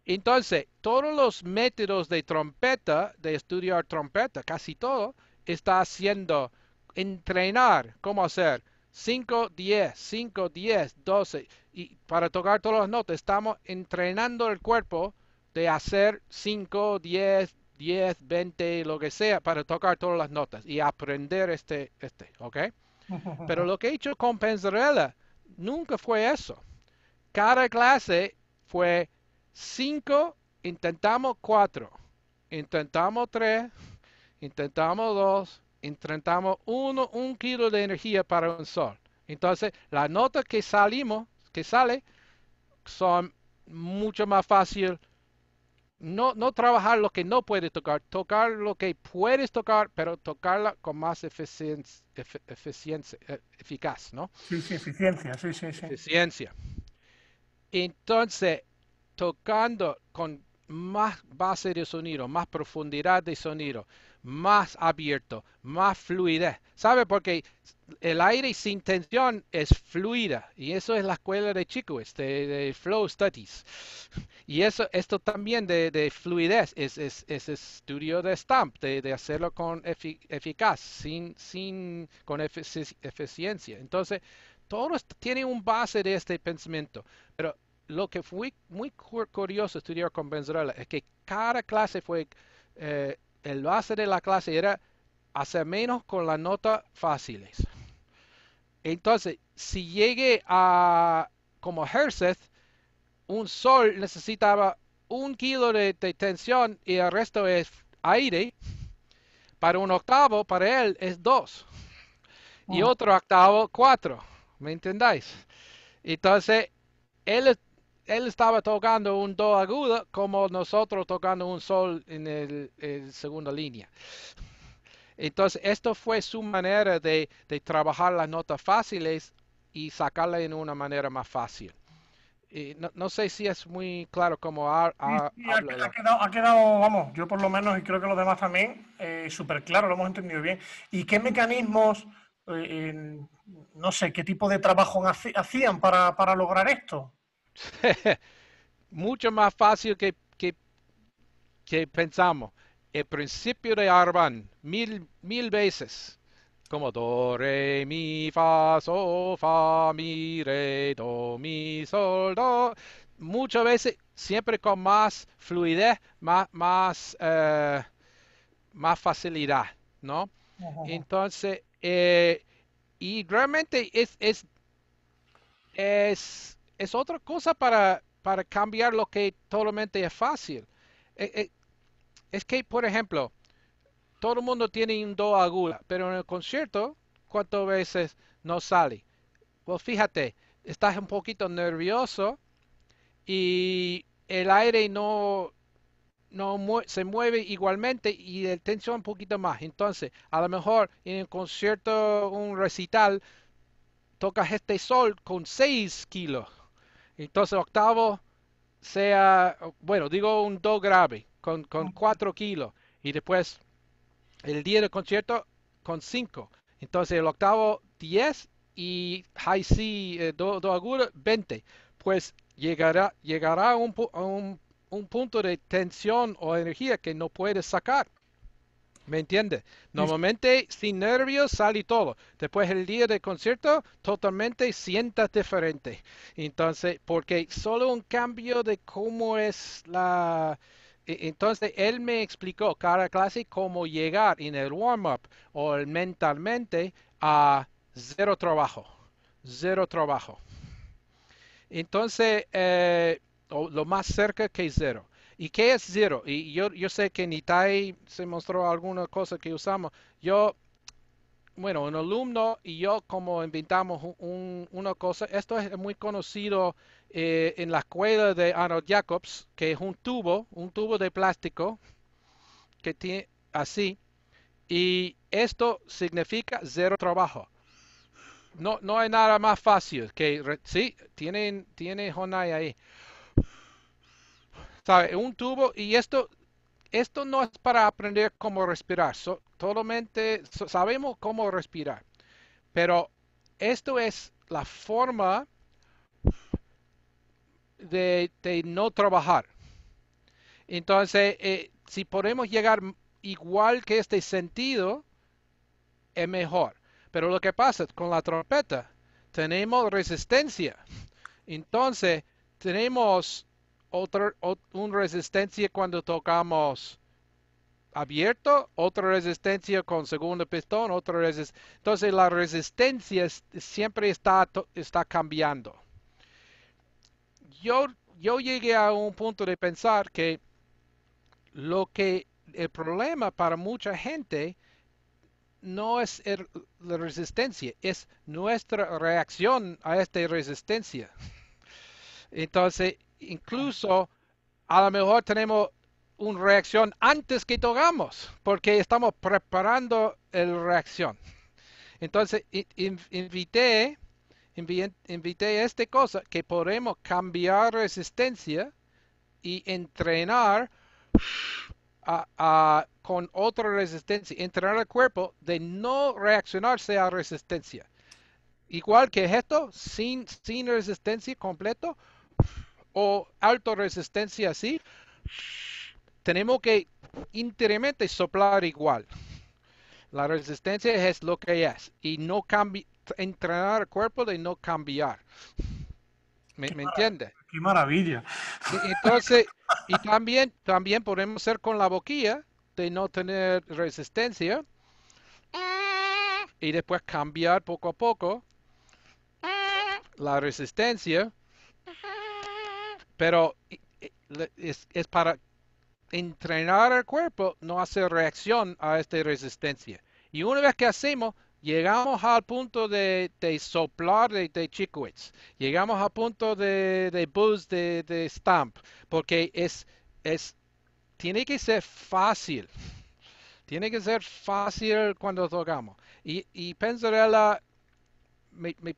Speaker 2: Entonces, todos los métodos de trompeta, de estudiar trompeta, casi todo, está haciendo entrenar cómo hacer 5, 10, 5, 10, 12. Y para tocar todas las notas, estamos entrenando el cuerpo de hacer 5, 10, 10, 20, lo que sea, para tocar todas las notas y aprender este, este, ¿ok? *laughs* Pero lo que he hecho con Pensarela nunca fue eso. Cada clase fue 5, intentamos 4, intentamos 3, intentamos 2, intentamos 1, 1 kilo de energía para un sol. Entonces, las notas que salimos, que sale, son mucho más fáciles, no, no trabajar lo que no puedes tocar, tocar lo que puedes tocar, pero tocarla con más eficiencia, eh, eficaz, ¿no?
Speaker 1: Sí, sí, eficiencia, sí, sí, sí.
Speaker 2: Eficiencia. Entonces, tocando con más base de sonido, más profundidad de sonido, más abierto, más fluidez. ¿Sabe? Porque el aire sin tensión es fluida y eso es la escuela de Chico, de, este, de Flow Studies. Y eso, esto también de, de fluidez es, es, es, estudio de Stamp, de, de hacerlo con eficaz, sin, sin, con eficiencia. Entonces, todo tiene un base de este pensamiento, pero lo que fue muy curioso estudiar con Venezuela es que cada clase fue... Eh, el base de la clase era hacer menos con las notas fáciles. Entonces, si llegue a, como Herseth, un sol necesitaba un kilo de, tensión y el resto es aire. Para un octavo, para él es dos. Y otro octavo, cuatro. ¿Me entendáis? Entonces, él él estaba tocando un do agudo como nosotros tocando un sol en el, segunda línea. Entonces, esto fue su manera de, trabajar las notas fáciles y sacarlas de una manera
Speaker 1: más fácil. no, sé si es muy claro cómo ha, quedado, vamos, yo por lo menos y creo que los demás también, eh, súper claro, lo hemos entendido bien. ¿Y qué mecanismos, eh, no sé, qué tipo de trabajo hacían para lograr esto?
Speaker 2: *laughs* Mucho más fácil que, que, pensamos. El principio de Arban, mil, mil veces. Como do, re, mi, fa, so fa, mi, re, do, mi, sol, do. Muchas veces, siempre con más fluidez, más, más, eh, más facilidad, ¿no? Entonces, eh, y realmente es, es es otra cosa para, cambiar lo que totalmente es fácil. Eh, eh, es que, por ejemplo, todo el mundo tiene un do aguda, pero en el concierto, ¿cuántas veces no sale? Pues fíjate, estás un poquito nervioso y el aire no, no se mueve igualmente y el tensión un poquito más. Entonces, a lo mejor en el concierto, un recital, tocas este sol con 6 kilos entonces octavo sea, bueno, digo un do grave con, con 4 kilos y después el día del concierto con 5. Entonces el octavo 10 y high C eh, do, agudo 20. Pues llegará, llegará a un, un, un punto de tensión o energía que no puedes sacar. ¿Me entiendes? Normalmente sin nervios sale todo. Después el día del concierto totalmente sientas diferente. Entonces, porque solo un cambio de cómo es la... E-, entonces él me explicó cada clase cómo llegar en el warm-up o mentalmente a cero trabajo. Cero trabajo. Entonces, eh, lo más cerca que es cero. ¿Y qué es cero Y yo, yo sé que en se mostró alguna cosa que usamos. Yo, bueno, un alumno y yo como inventamos una cosa, esto es muy conocido eh, en la escuela de Arnold Jacobs, que es un tubo, un tubo de plástico que tiene así. Y esto significa cero trabajo. No, no hay nada más fácil que... Sí, tienen, tiene Jonai ahí. Un tubo y esto, esto no es para aprender cómo respirar. solamente sabemos cómo respirar. Pero esto es la forma de, no trabajar. Entonces, eh, si podemos llegar igual que este sentido, es mejor. Pero lo que pasa con la trompeta, tenemos resistencia. Entonces, tenemos otra, resistencia cuando tocamos abierto, otra resistencia con segundo pistón, otra resistencia. Entonces la resistencia siempre está, está cambiando. Yo, yo llegué a un punto de pensar que lo que el problema para mucha gente no es la resistencia, es nuestra reacción a esta resistencia. *laughs* Entonces, incluso a lo mejor tenemos una reacción antes que tocamos, porque estamos preparando la reacción. Entonces, invité, invité esta cosa, que podemos cambiar resistencia y entrenar con otra resistencia, entrenar al cuerpo de no reaccionarse a resistencia. Igual que esto, sin, sin resistencia completo, o alta resistencia así, tenemos que íntegramente soplar igual. La resistencia es lo que es y no cambiar entrenar el cuerpo de no cambiar. ¿Me, entiende?
Speaker 1: Qué maravilla.
Speaker 2: entonces, y también, también podemos hacer con la boquilla de no tener resistencia y después cambiar poco a poco la resistencia pero es, para entrenar al cuerpo no hacer reacción a esta resistencia. Y una vez que hacemos, llegamos al punto de, soplar de, de llegamos al punto de, de de, stamp, porque es, es, tiene que ser fácil. Tiene que ser fácil cuando tocamos. Y, y la me,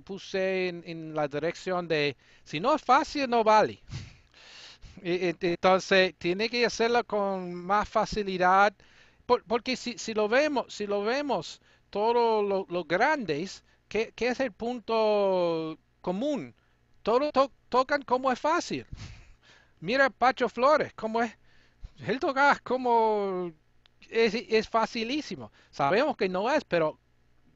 Speaker 2: puse en, la dirección de, si no es fácil, no vale. *laughs* E, entonces, tiene que hacerlo con más facilidad, porque si, lo vemos, si lo vemos, todos los grandes, ¿qué, es el punto común? Todos tocan como es fácil. Mira Pacho Flores, como es. Él toca como es facilísimo. Sabemos que no es, pero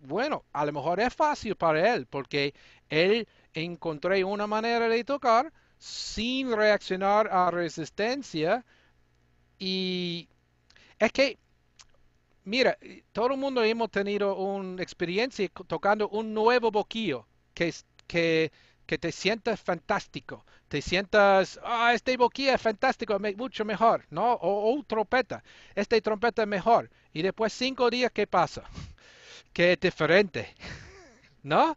Speaker 2: bueno, a lo mejor es fácil para él porque él encontró una manera de tocar sin reaccionar a resistencia y es que mira, todo el mundo hemos tenido una experiencia tocando un nuevo boquillo que, que, que te sientas fantástico, te sientas, ah, este boquillo es fantástico, mucho mejor, ¿no? O, o trompeta, este trompeta es mejor. Y después cinco días, ¿qué pasa? que es diferente. *laughs* ¿No?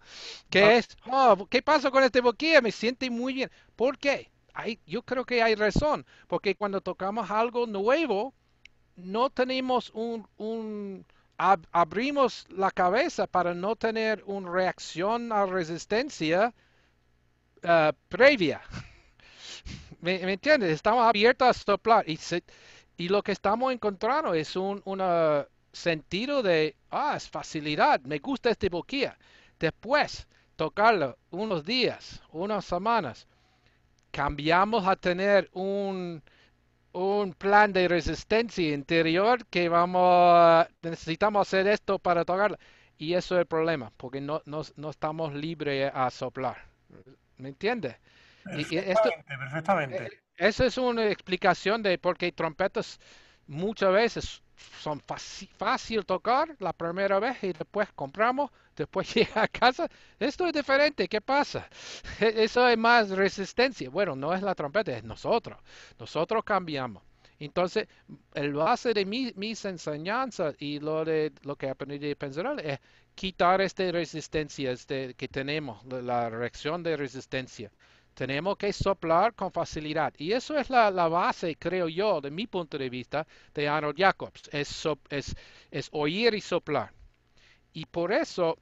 Speaker 2: Que ah. es, oh, ¿qué pasa con este boquilla? Me siente muy bien. ¿Por qué? Hay, yo creo que hay razón, porque cuando tocamos algo nuevo, no tenemos un, abrimos la cabeza para no tener una reacción a resistencia eh, previa. *laughs* ¿Me, entiendes? Estamos abiertos a soplar y, y lo que estamos encontrando es una sentido de, ah, es facilidad, me gusta este boquilla. Después, tocarlo unos días, unas semanas, cambiamos a tener un, plan de resistencia interior que vamos necesitamos hacer esto para tocarlo Y eso es el problema, porque no, estamos libres a soplar. ¿Me entiendes?
Speaker 1: Perfectamente, esto, perfectamente. Eh,
Speaker 2: Esa es una explicación de por qué trompetas muchas veces son fácil tocar la primera vez y después compramos, después *laughs* llega a casa. Esto es diferente, ¿qué pasa? *laughs* E-, eso es más resistencia. Bueno, no es la trompeta, es nosotros. Nosotros cambiamos. Entonces, el base de mis enseñanzas y lo, de, lo que aprendí de pensar es quitar esta resistencia este, que tenemos, la reacción de resistencia. Tenemos que soplar con facilidad. Y eso es la, base, creo yo, de mi punto de vista, de Arnold Jacobs. Es, oír y soplar. Y por eso,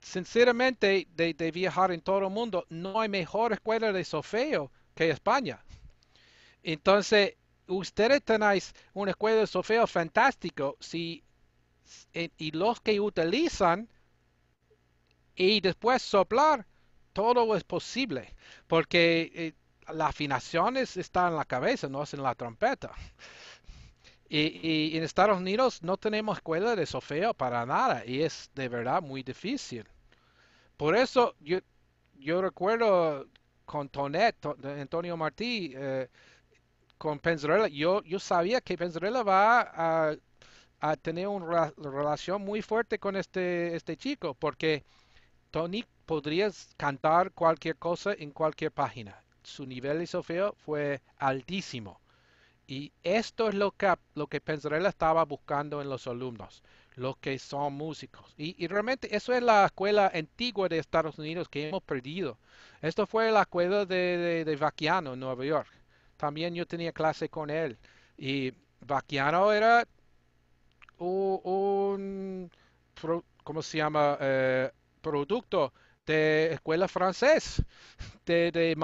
Speaker 2: sinceramente, de, viajar en todo el mundo, no hay mejor escuela de sofeo que España. Entonces, ustedes tenéis una escuela de sofeo fantástico si, y los que utilizan y después soplar todo es posible, porque eh, las afinaciones están en la cabeza, no es en la trompeta. Y, en Estados Unidos no tenemos escuela de sofeo para nada y es de verdad muy difícil. Por eso yo, yo recuerdo con Tonet, Antonio Martí, eh, con Penzarella, yo, yo sabía que Penzarella va a, tener una relación muy fuerte con este, este chico porque Tony, podrías cantar cualquier cosa en cualquier página. Su nivel de Sofía fue altísimo. Y esto es lo que, lo que Pensarella estaba buscando en los alumnos, los que son músicos. Y, realmente eso es la escuela antigua de Estados Unidos que hemos perdido. Esto fue la escuela de, de, Vaquiano en Nueva York. También yo tenía clase con él. Y Vaquiano era un, ¿cómo se llama? Eh, producto de escuela francés, de, de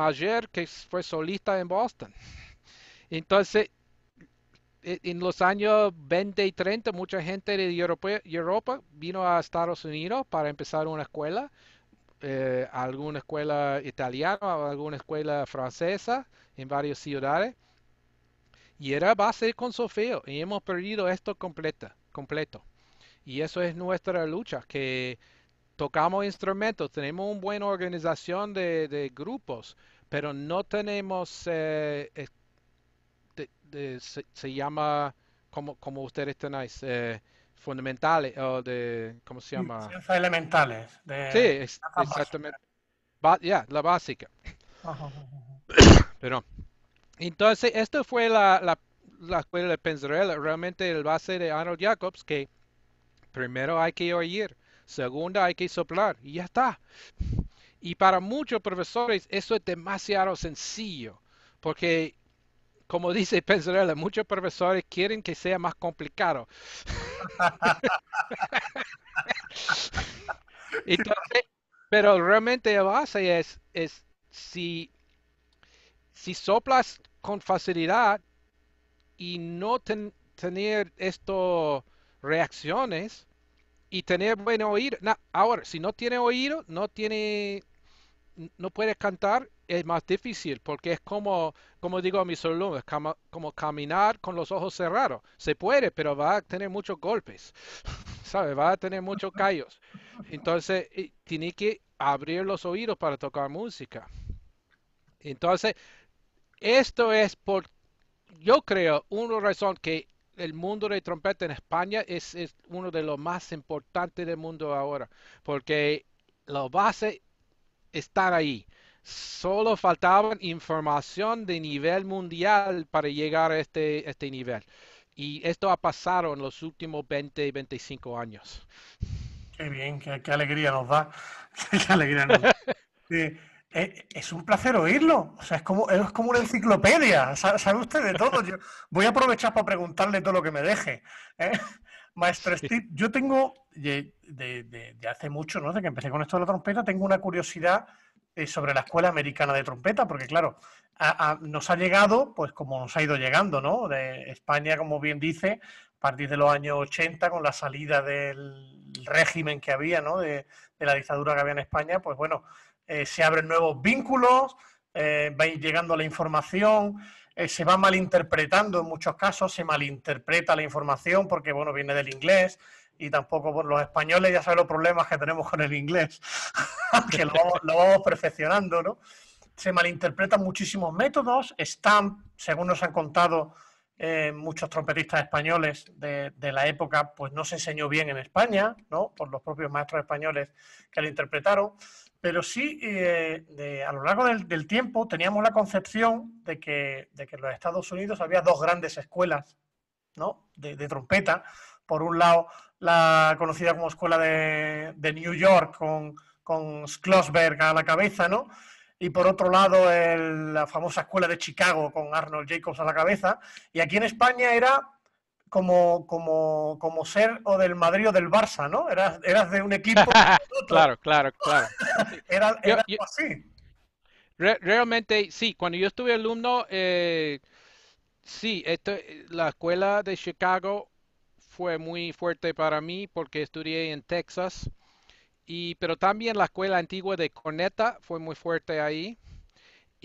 Speaker 2: que fue solista en Boston. Entonces, e, en los años 20 y 30, mucha gente de Europa, vino a Estados Unidos para empezar una escuela, eh, alguna escuela italiana, alguna escuela francesa en varias ciudades. Y era base con sofeo y hemos perdido esto completa, completo. Y eso es nuestra lucha, que tocamos instrumentos, tenemos una buena organización de, grupos, pero no tenemos, eh, se, llama, como, como ustedes tenéis, eh, fundamentales, o de, ¿cómo se llama? Ciencias
Speaker 1: elementales. sí, exactamente.
Speaker 2: ya, la básica.
Speaker 1: *coughs*
Speaker 2: Pero, entonces, esto fue la, la, escuela de Pensarela, realmente el base de Arnold Jacobs, que primero hay que oír Segunda, hay que soplar y ya está. Y para muchos profesores eso es demasiado sencillo, porque como dice Penserela, muchos profesores quieren que sea más complicado. *laughs* pero realmente la base es, es si, si soplas con facilidad y no tener estas reacciones, y tener buen oído. ahora, si no tiene oído, no tiene, no puede cantar, es más difícil porque es como, como digo a mis alumnos, como, como caminar con los ojos cerrados. Se puede, pero va a tener muchos golpes, *laughs* sabe Va a tener muchos callos. Entonces, tiene que abrir los oídos para tocar música. Entonces, esto es por, yo creo, una razón que el mundo de trompeta en España es, uno de los más importantes del mundo ahora, porque la base están ahí. Solo faltaba información de nivel mundial para llegar a este, este nivel. Y esto ha pasado en los últimos 20, y 25
Speaker 1: años. Qué bien, qué, alegría nos da. *laughs* qué alegría *laughs* Eh, es un placer oírlo. O sea, es como, es como una enciclopedia. Sabe usted de todo. Yo voy a aprovechar para preguntarle todo lo que me deje. ¿eh? *laughs* Maestro Steve, yo tengo, de, hace mucho, ¿no? Desde que empecé con esto de la trompeta, tengo una curiosidad eh, sobre la Escuela Americana de Trompeta, porque claro, nos ha llegado, pues como nos ha ido llegando, ¿no? De España, como bien dice, a partir de los años 80, con la salida del régimen que había, ¿no? de la dictadura que había en España, pues bueno, eh, se abren nuevos vínculos, eh, va llegando la información, eh, se va malinterpretando en muchos casos, se malinterpreta la información porque, bueno, viene del inglés y tampoco, los españoles ya saben los problemas que tenemos con el inglés, *laughs* que lo vamos, perfeccionando, ¿no? Se malinterpretan muchísimos métodos, Stamp, según nos han contado eh, muchos trompetistas españoles de, de, la época, pues no se enseñó bien en España, ¿no? Por los propios maestros españoles que lo interpretaron pero sí eh, a lo largo del, tiempo teníamos la concepción de que, de que, en los Estados Unidos había dos grandes escuelas de, trompeta. Por un lado, la conocida como Escuela de, New York, con, con Schlossberg a la cabeza, ¿no? y por otro lado, la famosa Escuela de Chicago, con Arnold Jacobs a la cabeza. Y aquí en España era como, como, como ser o del Madrid o del Barça, ¿no? Eras, eras de un equipo. *laughs* claro,
Speaker 2: claro, claro. *laughs*
Speaker 1: era, era así.
Speaker 2: realmente, sí, cuando yo estuve alumno, eh, sí, la escuela de Chicago fue muy fuerte para mí porque estudié en Texas, y, pero también la escuela antigua de Corneta fue muy fuerte ahí.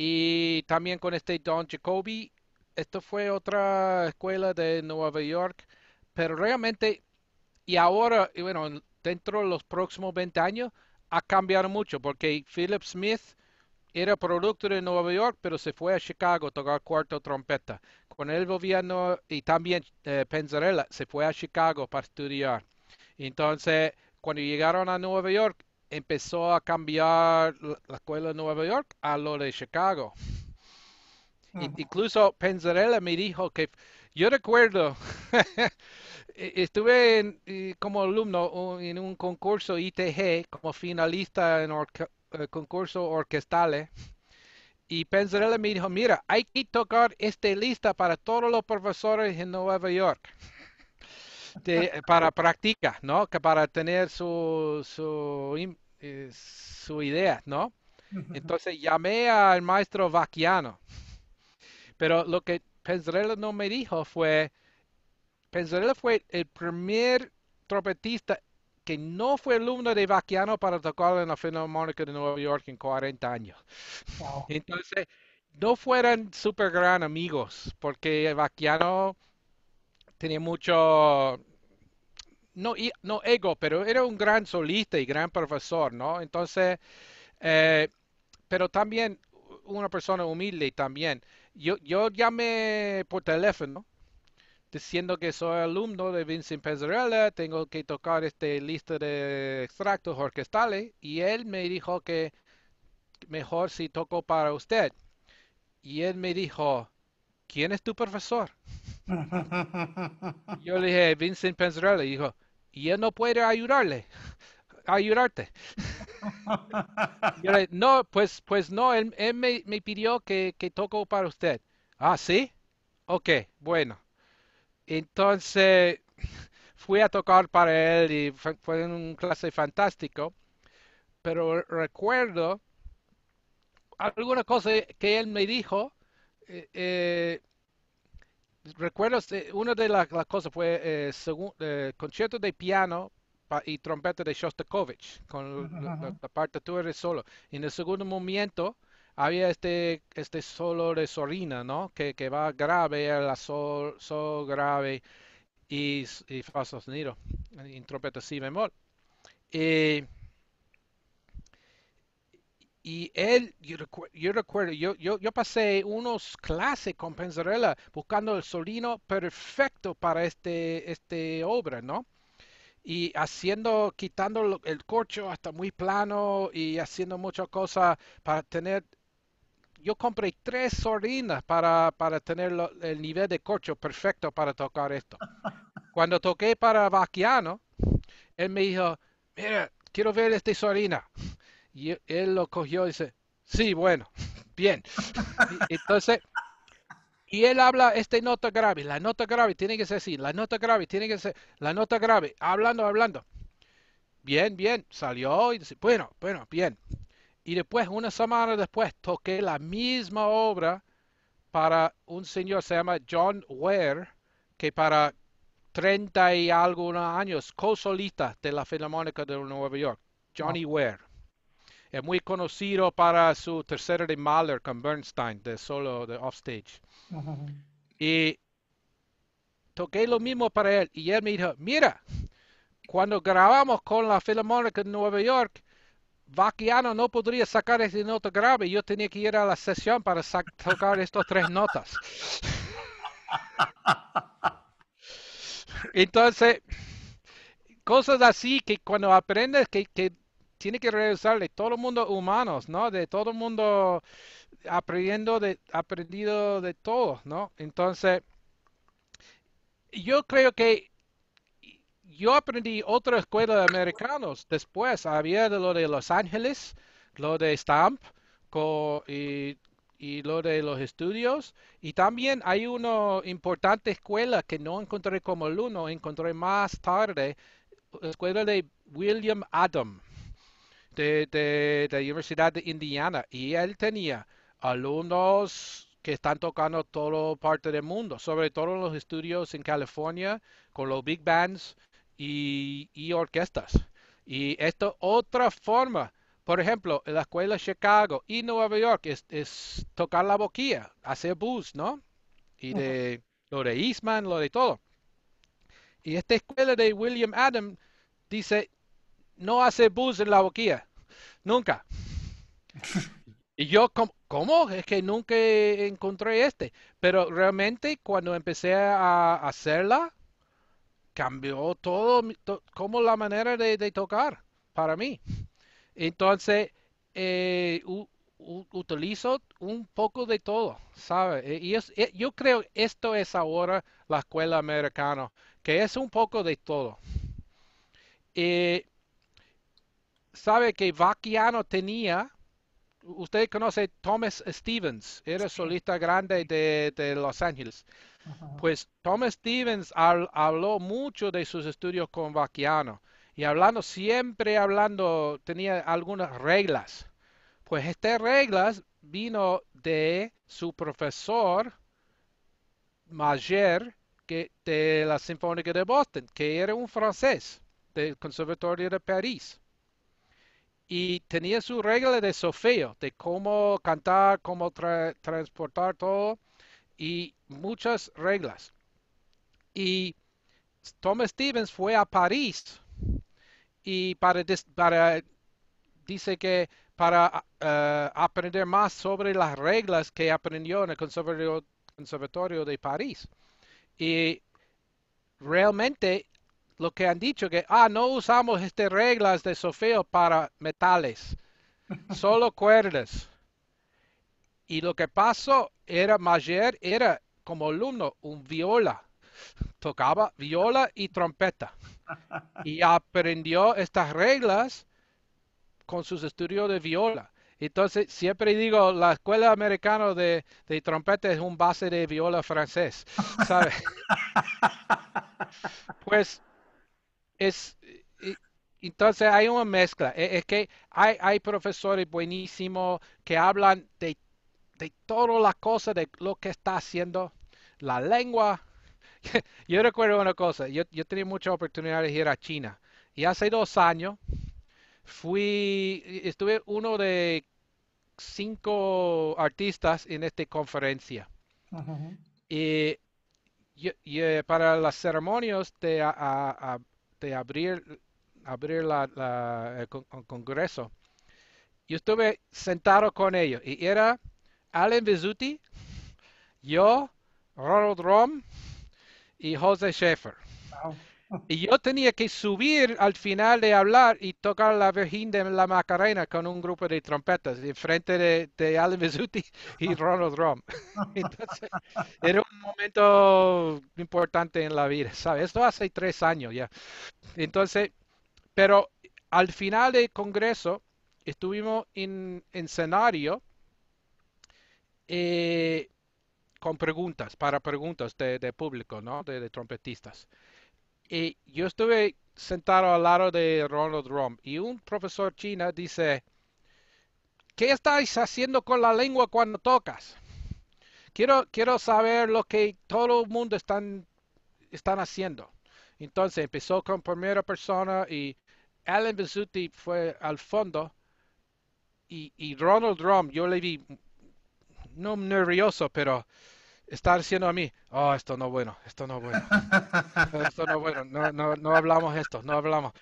Speaker 2: Y también con este Don Jacoby, esto fue otra escuela de Nueva York, pero realmente, y ahora, y bueno, dentro de los próximos 20 años, ha cambiado mucho, porque Philip Smith era producto de Nueva York, pero se fue a Chicago a tocar cuarto trompeta. Con él volvía y también eh, Penzarella se fue a Chicago para estudiar. Entonces, cuando llegaron a Nueva York, empezó a cambiar la escuela de Nueva York a lo de Chicago. Ah, incluso Penzarella me dijo que yo recuerdo, *laughs* e, estuve como alumno en un concurso ITG, como finalista en el eh, concurso orquestales, eh, y Penzarella me dijo, mira, hay que tocar esta lista para todos los profesores en Nueva York. Eh, para práctica, ¿no? Que para tener su, su idea, ¿no? Entonces llamé al maestro Vaquiano pero lo que Penzarella no me dijo fue, Penzarella fue el primer trompetista que no fue alumno de Vacchiano para tocar en la Fenomónica de Nueva York en 40 años. Entonces, no fueran súper gran amigos, porque vaquiano tenía mucho, no, ego, pero era un gran solista y gran profesor, ¿no? Entonces, eh, pero también una persona humilde también. Yo, yo llamé por teléfono diciendo que soy alumno de Vincent Pezzarella, tengo que tocar esta lista de extractos orquestales y él me dijo que mejor si toco para usted. Y él me dijo, ¿quién es tu profesor?
Speaker 3: *laughs*
Speaker 2: yo le dije, Vincent Pezzarella, y dijo, y él no puede ayudarle ayudarte. *laughs* no, pues, pues no, él, me, pidió que, que toco para usted. Ah, sí. Ok, bueno. Entonces *laughs* fui a tocar para él y fue un clase fantástico. Pero recuerdo alguna cosa que él me dijo. Eh, eh, recuerdo, eh, una de las cosas fue el concierto de piano y trompeta de Shostakovich, con la, parte tú eres solo. Y en el segundo momento, había este, este solo de Sorina, ¿no? Que, que va grave a la sol, grave y, y fa sostenido, en trompeta si bemol. Y, y él, yo, recuerdo, yo, yo, pasé unos clases con Panzarella buscando el solino perfecto para este, este obra, ¿no? y haciendo, quitando el corcho hasta muy plano y haciendo muchas cosas para tener yo compré tres sorinas para, para tener el nivel de corcho perfecto para tocar esto. *laughs* Cuando toqué para Baquiano, él me dijo, mira, quiero ver esta sorina Y él lo cogió y dice, sí, bueno, *laughs* bien. entonces, y él habla esta nota grave, la nota grave tiene que ser así, la nota grave tiene que ser, la nota grave, hablando, hablando. Bien, bien, salió y dice, bueno, bueno, bien. Y después, una semana después, toqué la misma obra para un señor, se llama John Ware, que para 30 y algunos años, co-solista de la Filarmónica de Nueva York, Johnny Ware. Es muy conocido para su tercera de Mahler con Bernstein, de solo de offstage. stage Y toqué lo mismo para él. Y él me dijo, mira, cuando grabamos con la Filarmónica de Nueva York, Vaquiano no podría sacar esa nota grave. Yo tenía que ir a la sesión para tocar estas tres notas. *laughs* Entonces, cosas así que cuando aprendes que, que tiene que regresar de todo el mundo humanos, ¿no? De todo el mundo aprendiendo de, aprendido de todo, ¿no? Entonces, yo creo que yo aprendí otra escuela de americanos después. Había de lo de Los Ángeles, lo de Stamp y, lo de los estudios. Y también hay una importante escuela que no encontré como alumno, encontré más tarde, la escuela de William Adam de, la Universidad de Indiana y él tenía alumnos que están tocando toda parte del mundo, sobre todo en los estudios en California con los big bands y, orquestas. Y esto otra forma, por ejemplo, en la escuela de Chicago y Nueva York es, tocar la boquilla, hacer bus ¿no? Y de lo de Eastman, lo de todo. Y esta escuela de William adams dice, no hace bus en la boquilla, Nunca. Y yo, ¿cómo? Es que nunca encontré este. Pero realmente cuando empecé a hacerla, cambió todo, como la manera de, tocar para mí. Entonces, eh, utilizo un poco de todo, sabe eh, Y eh, yo creo esto es ahora la escuela americana, que es un poco de todo sabe que Vaquiano tenía, usted conoce Thomas Stevens, era solista grande de, Los Ángeles. Pues Thomas Stevens habló mucho de sus estudios con Vaquiano y hablando, siempre hablando, tenía algunas reglas. Pues estas reglas vino de su profesor mayor que, de la Sinfónica de Boston, que era un francés del Conservatorio de París y tenía su regla de sofeo, de cómo cantar, cómo transportar todo y muchas reglas. Y Thomas Stevens fue a París y para, dice que para ah, ah, aprender más sobre las reglas que aprendió en el conservatorio, conservatorio de París. Y realmente lo que han dicho que, ah, no usamos estas reglas de sofeo para metales, solo *laughs* cuerdas. Y lo que pasó era Mayer, era como alumno un viola, tocaba viola y trompeta. Y *laughs* aprendió estas reglas con sus estudios de viola. Entonces, siempre digo, la escuela americana de, trompeta es un base de viola francés, *laughs* pues es, entonces hay una mezcla. E, es, que hay, profesores buenísimos que hablan de, de todas las cosas, de lo que está haciendo la lengua. *laughs* Yo recuerdo una cosa, yo, tenía muchas oportunidades de ir a China y hace dos años fui, estuve uno de cinco artistas en esta conferencia. Y eh, para las ceremonias de de este, abrir, abrir la, el, congreso, yo estuve sentado con ellos y era Allen Vizuti, yo, Ronald Rom y Jose Schaefer. Y yo tenía que subir al final de hablar y tocar la Virgen de la Macarena con un grupo de trompetas en frente de, de Alan y *laughs* Ronald Rom.
Speaker 3: *laughs* Entonces,
Speaker 2: era un momento importante en la vida, ¿sabes? Esto hace tres años ya. Entonces, pero al final del congreso estuvimos en, escenario eh, con preguntas, para preguntas de, de público, ¿no? de trompetistas y yo estuve sentado al lado de Ronald Rom y un profesor china dice, ¿qué estáis haciendo con la lengua cuando tocas? Quiero, quiero saber lo que todo el mundo están, están haciendo. Entonces empezó con primera persona y Alan Bizzuti fue al fondo y, y Ronald Rom, yo le vi no nervioso, pero estar diciendo a mí, oh, esto no es bueno, esto no es bueno, esto no es bueno, no, no, no hablamos esto, no hablamos.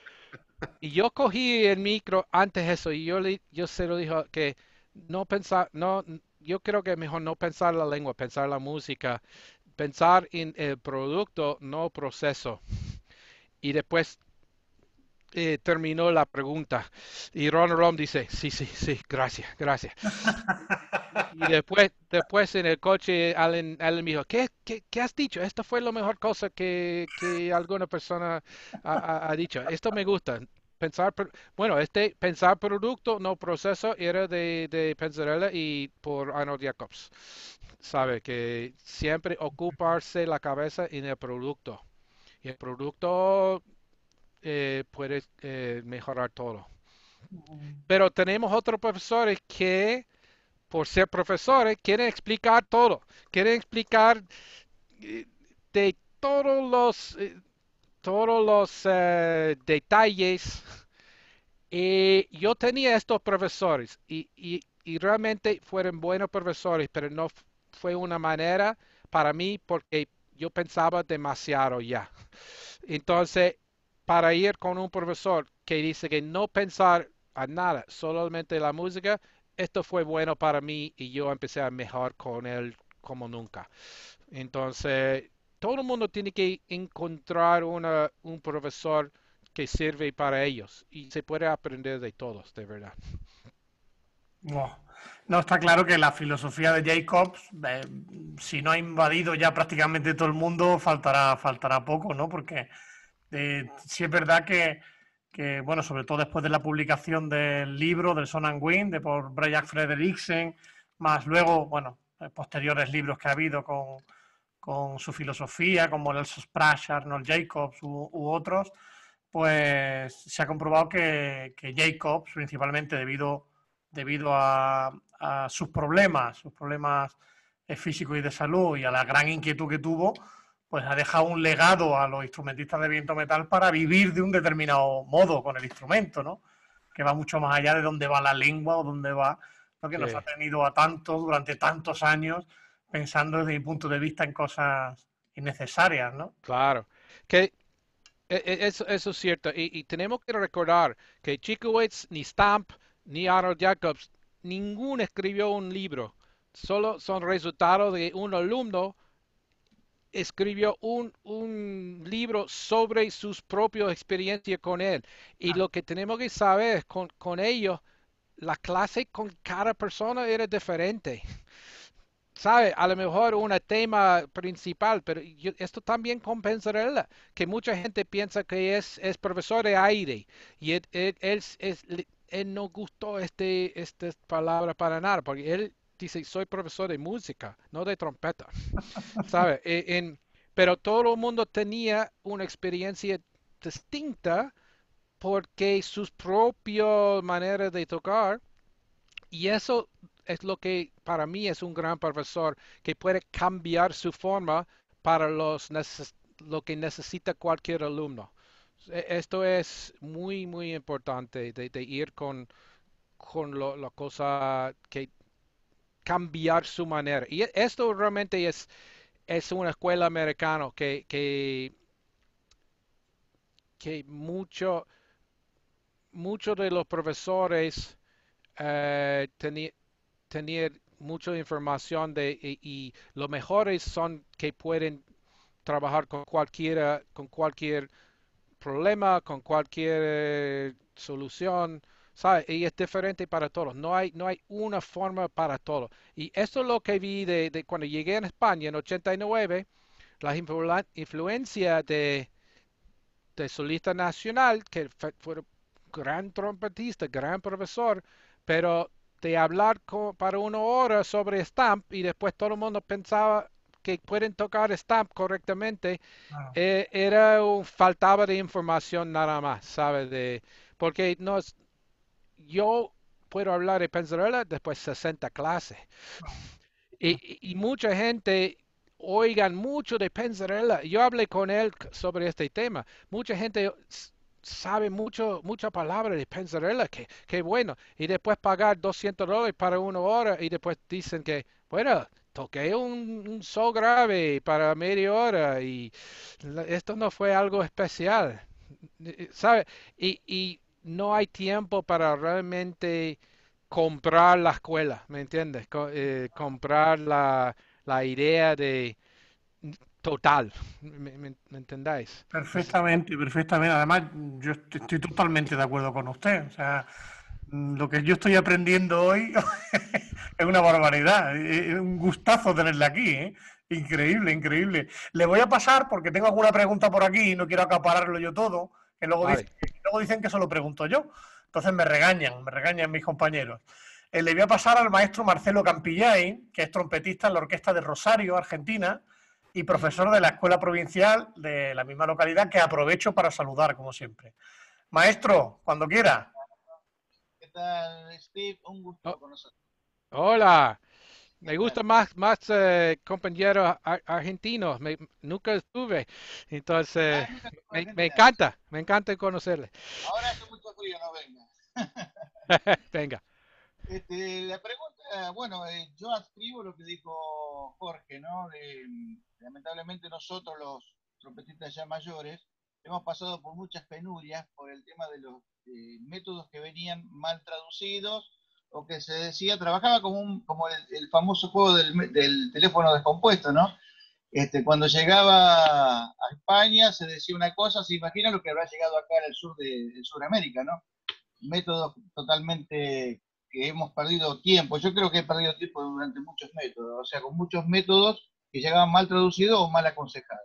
Speaker 2: Y yo cogí el micro antes eso y yo, le, yo se lo dijo que no pensar, no, yo creo que mejor no pensar la lengua, pensar la música, pensar en el producto, no proceso. Y después eh, terminó la pregunta. Y Ron Rom dice, sí, sí, sí, gracias, gracias. y *laughs* después, después en el coche, Allen, Allen me dijo, ¿Qué, ¿Qué, has dicho? Esto fue la mejor cosa que, alguna persona ha, dicho. Esto me gusta. Pensar, bueno, este pensar producto, no proceso, era de, de Pensarella y por Arnold Jacobs. Sabe que siempre ocuparse la cabeza en el producto. Y el producto eh, puedes puede eh, mejorar todo. Mm. Pero tenemos otros profesores que, por ser profesores, quieren explicar todo, quieren explicar eh, de todos los, todos los detalles. Y yo tenía estos profesores y, y realmente fueron buenos profesores, pero no fue una manera para mí porque yo pensaba demasiado ya. Entonces, para ir con un profesor que dice que no pensar a nada, solamente la música, esto fue bueno para mí y yo empecé a mejorar con él como nunca. Entonces, todo el mundo tiene que encontrar un profesor que sirve para ellos y se puede aprender de todos, de verdad.
Speaker 1: No, está claro que la filosofía de Jacobs, eh, si no ha invadido ya prácticamente todo el mundo, faltará, faltará poco, ¿no? Porque eh, sí es verdad que, bueno, sobre todo después de la publicación del libro del Son and Wind, de por Brian Frederiksen, más luego, bueno, eh, posteriores libros que ha habido con, su filosofía, como el Sprash, Arnold Jacobs u, otros, pues se ha comprobado que, Jacobs, principalmente debido, debido a, a sus problemas, sus problemas eh, físicos y de salud y a la gran inquietud que tuvo, pues ha dejado un legado a los instrumentistas de viento metal para vivir de un determinado modo con el instrumento, ¿no? Que va mucho más allá de dónde va la lengua o dónde va, lo que nos ha tenido a tantos durante tantos años pensando desde mi punto de vista en cosas innecesarias, ¿no?
Speaker 2: Claro. Que
Speaker 1: e, e, eso, es cierto. Y,
Speaker 2: tenemos que recordar que Chico ni Stamp, ni Arnold Jacobs, ninguno escribió un libro. Solo son resultados de un alumno escribió un, un, libro sobre sus propias experiencias con él. Y ah. lo que tenemos que saber con, con ellos, la clase con cada persona era diferente. *laughs* ¿Sabe? A lo mejor un tema principal, pero esto también compensará que mucha gente piensa que es, es profesor de aire y él, él, él, no gustó este, esta palabra para nada, porque él dice, soy profesor de música, no de trompeta, ¿sabe? *laughs* E, en, pero todo el mundo tenía una experiencia distinta porque sus propias maneras de tocar, y eso es lo que para mí es un gran profesor, que puede cambiar su forma para los lo que necesita cualquier alumno. E, esto es muy, muy importante de, ir con, con la cosa que cambiar su manera. Y e-, esto realmente es, es una escuela americana que, que, mucho muchos de los profesores eh, tenían mucha información de, y, lo los mejores son que pueden trabajar con cualquiera, con cualquier problema, con cualquier eh, solución. Y es diferente para todos. No hay, no hay una forma para todos. Y eso es lo que vi de, cuando llegué en España en 89, la influencia de, de solista nacional, que fue, gran trompetista, gran profesor, pero de hablar para una hora sobre Stamp y después todo el mundo pensaba que pueden tocar Stamp correctamente, ah. eh, era un, faltaba de información nada más, ¿sabes? Porque no es, yo puedo hablar de Pensarela después 60 clases. Y, mucha gente oigan mucho de Pensarela. Yo hablé con él sobre este tema. Mucha gente sabe mucho, muchas palabras de Pensarela. que, bueno. Y después pagar 200 dólares para una hora y después dicen que, bueno, toqué un, sol grave para media hora y esto no fue algo especial. ¿Sabe? y no hay tiempo para realmente comprar la escuela, ¿me entiendes? Eh, comprar la, idea de total, ¿me, entendáis?
Speaker 1: Perfectamente, perfectamente. Además, yo estoy, totalmente de acuerdo con usted. O sea, lo que yo estoy aprendiendo hoy *laughs* es una barbaridad. Es un gustazo tenerla aquí, ¿eh? Increíble, increíble. Le voy a pasar porque tengo alguna pregunta por aquí y no quiero acapararlo yo todo que luego, dicen, que luego se lo pregunto yo. Entonces me regañan, me regañan mis compañeros. Eh, le voy a pasar al maestro Marcelo Campillay, que es trompetista en la Orquesta de Rosario, Argentina, y profesor de la Escuela Provincial de la misma localidad, que aprovecho para saludar, como siempre. Maestro, cuando quiera.
Speaker 4: ¿Qué tal, Steve? Un gusto oh.
Speaker 2: Hola, me gusta más, más eh, compañeros argentinos. nunca estuve. Entonces,
Speaker 4: ah, me, encanta.
Speaker 2: Me encanta conocerles.
Speaker 4: Ahora hace mucho frío, no venga. *laughs* venga. Este, la pregunta, eh, bueno, eh, yo adscribo lo que dijo Jorge, ¿no? Mm, lamentablemente nosotros los trompetistas ya mayores hemos pasado por muchas penurias por el tema de los métodos que venían mal traducidos o que se decía, trabajaba como, como el, famoso juego del, teléfono descompuesto, ¿no? Este, cuando llegaba a España se decía una cosa, se imagina lo que habrá llegado acá en el sur de, Sudamérica, ¿no? Métodos totalmente que hemos perdido tiempo. Yo creo que he perdido tiempo durante muchos métodos, o sea, con muchos métodos que llegaban mal traducidos o mal aconsejados.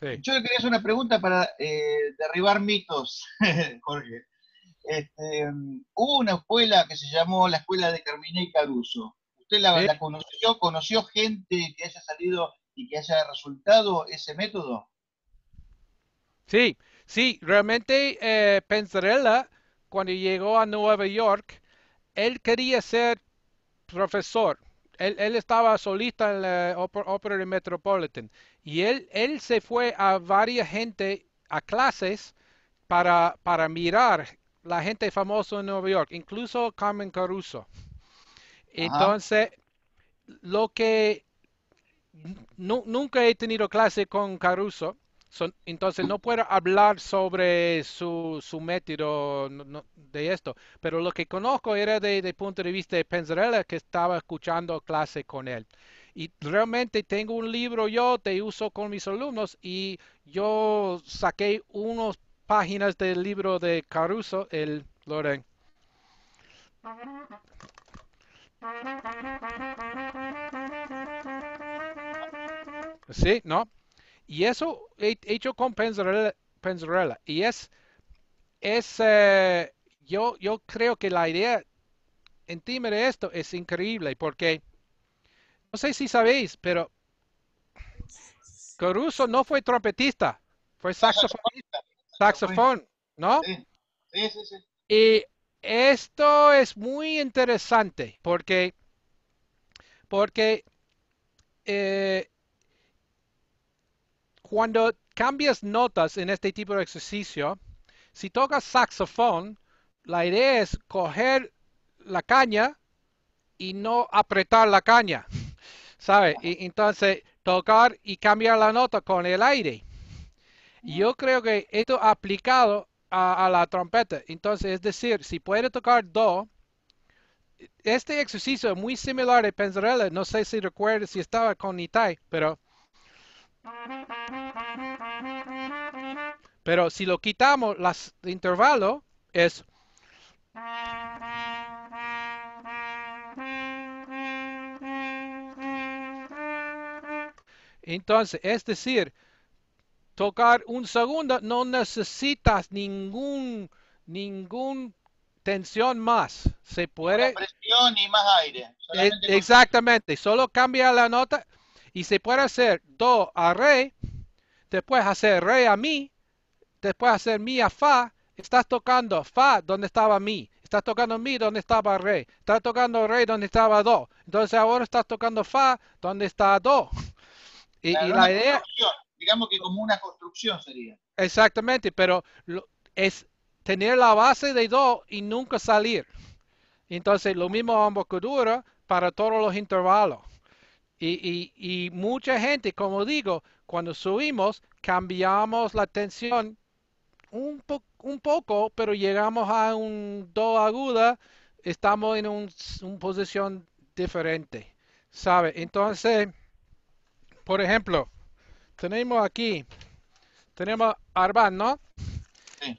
Speaker 4: Yo quería hacer una pregunta para eh, derribar mitos, *laughs* Jorge. Este, mm, hubo una escuela que se llamó la Escuela de Carmina y Caruso. ¿Usted la, conoció? ¿Conoció gente que haya salido y que haya resultado ese método? Sí, sí, realmente eh,
Speaker 2: Pensarella, cuando llegó a Nueva York, él quería ser profesor. Él, estaba solista en la Opera Metropolitan y él, él se fue a varias gente a clases para, para mirar la gente famosa en Nueva York, incluso Carmen Caruso. Entonces, lo que nunca he tenido clase con Caruso, entonces no puedo hablar sobre su, método de esto, pero lo que conozco era de, el punto de vista de Penzarella que estaba escuchando clase con él. Y realmente tengo un libro yo te uso con mis alumnos y yo saqué unos páginas del libro de Caruso, el Loren Sí, ¿no? Y eso hecho con Penzarella, Y es, es eh, yo, yo creo que la idea en de esto es increíble porque, no sé si sabéis, pero Caruso no fue trompetista, fue saxofonista saxofón, ¿no? Sí, sí, sí. Y esto es muy interesante porque, porque eh, cuando cambias notas en este tipo de ejercicio, si tocas saxofón, la idea es coger la caña y no apretar la caña, *laughs* ¿sabes? Y entonces tocar y cambiar la nota con el aire. Yo creo que esto aplicado a, la trompeta. Entonces, es decir, si puede tocar do, este ejercicio es muy similar a Penzarella. No sé si recuerda si estaba con Itai, pero... Pero si lo quitamos, las intervalo es... Entonces, es decir, tocar un segundo, no necesitas ningún, ningún tensión más. Se puede...
Speaker 4: presión y más aire. Eh,
Speaker 2: exactamente, solo cambia la nota y se puede hacer do a re, después hacer re a mi, después hacer mi a fa. Estás tocando fa donde estaba mi, estás tocando mi donde estaba re, estás tocando re donde estaba do. Entonces ahora estás tocando fa donde está do. Y, la idea digamos que como una construcción sería. Exactamente, pero es tener la base de do y nunca salir. Entonces, lo mismo dura para todos los intervalos. Y, y, mucha gente, como digo, cuando subimos, cambiamos la tensión un, un poco, pero llegamos a un do aguda, estamos en una un posición diferente, ¿sabe? Entonces, por ejemplo, tenemos aquí, tenemos Arban, ¿no? Sí.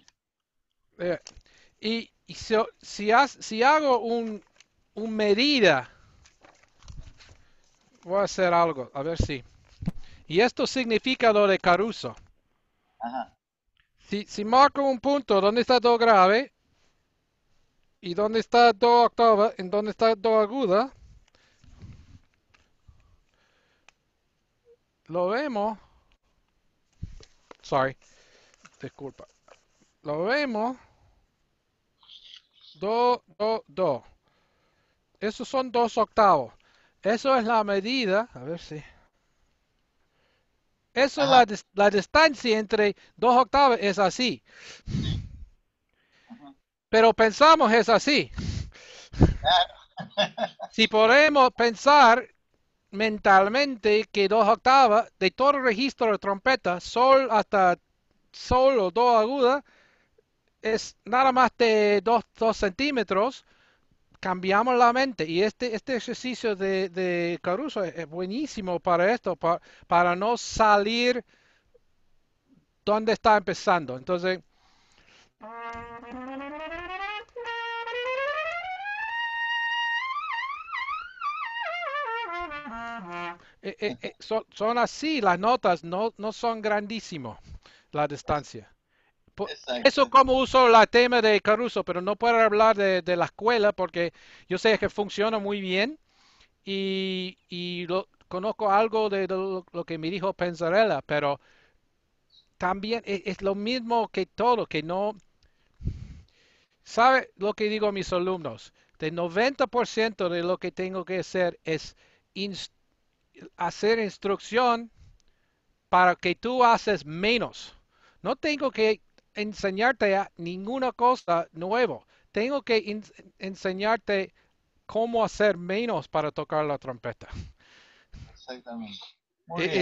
Speaker 2: Eh, y, si, si, hago un, un medida, voy a hacer algo, a ver si. Y esto significa lo de Caruso. Ajá. Si, si marco un punto donde está do grave y donde está do octava, en donde está do aguda, lo vemos Sorry. Disculpa. Lo vemos. Do, do, do. Esos son dos octavos. Eso es la medida. A ver si. Eso es la, distancia entre dos octavos es así. Pero pensamos es así. *laughs* si podemos pensar mentalmente que dos octavas de todo registro de trompeta, sol hasta sol o do aguda, es nada más de dos centímetros. Cambiamos la mente y este, este ejercicio de, Caruso es, buenísimo para esto, para, para no salir donde está empezando. Entonces... Eh, eh, eh, son, así las notas, no, no son grandísimos la distancia. eso eso como uso la tema de Caruso, pero no puedo hablar de, la escuela porque yo sé que funciona muy bien y, y lo, conozco algo de, lo, que me dijo Pensarela, pero también es, es, lo mismo que todo, que no... ¿Sabe lo que digo a mis alumnos? De 90% de lo que tengo que hacer es instruir hacer instrucción para que tú haces menos. No tengo que enseñarte a ninguna cosa nueva. Tengo que enseñarte cómo hacer menos para tocar la trompeta.
Speaker 4: Exactamente. E-,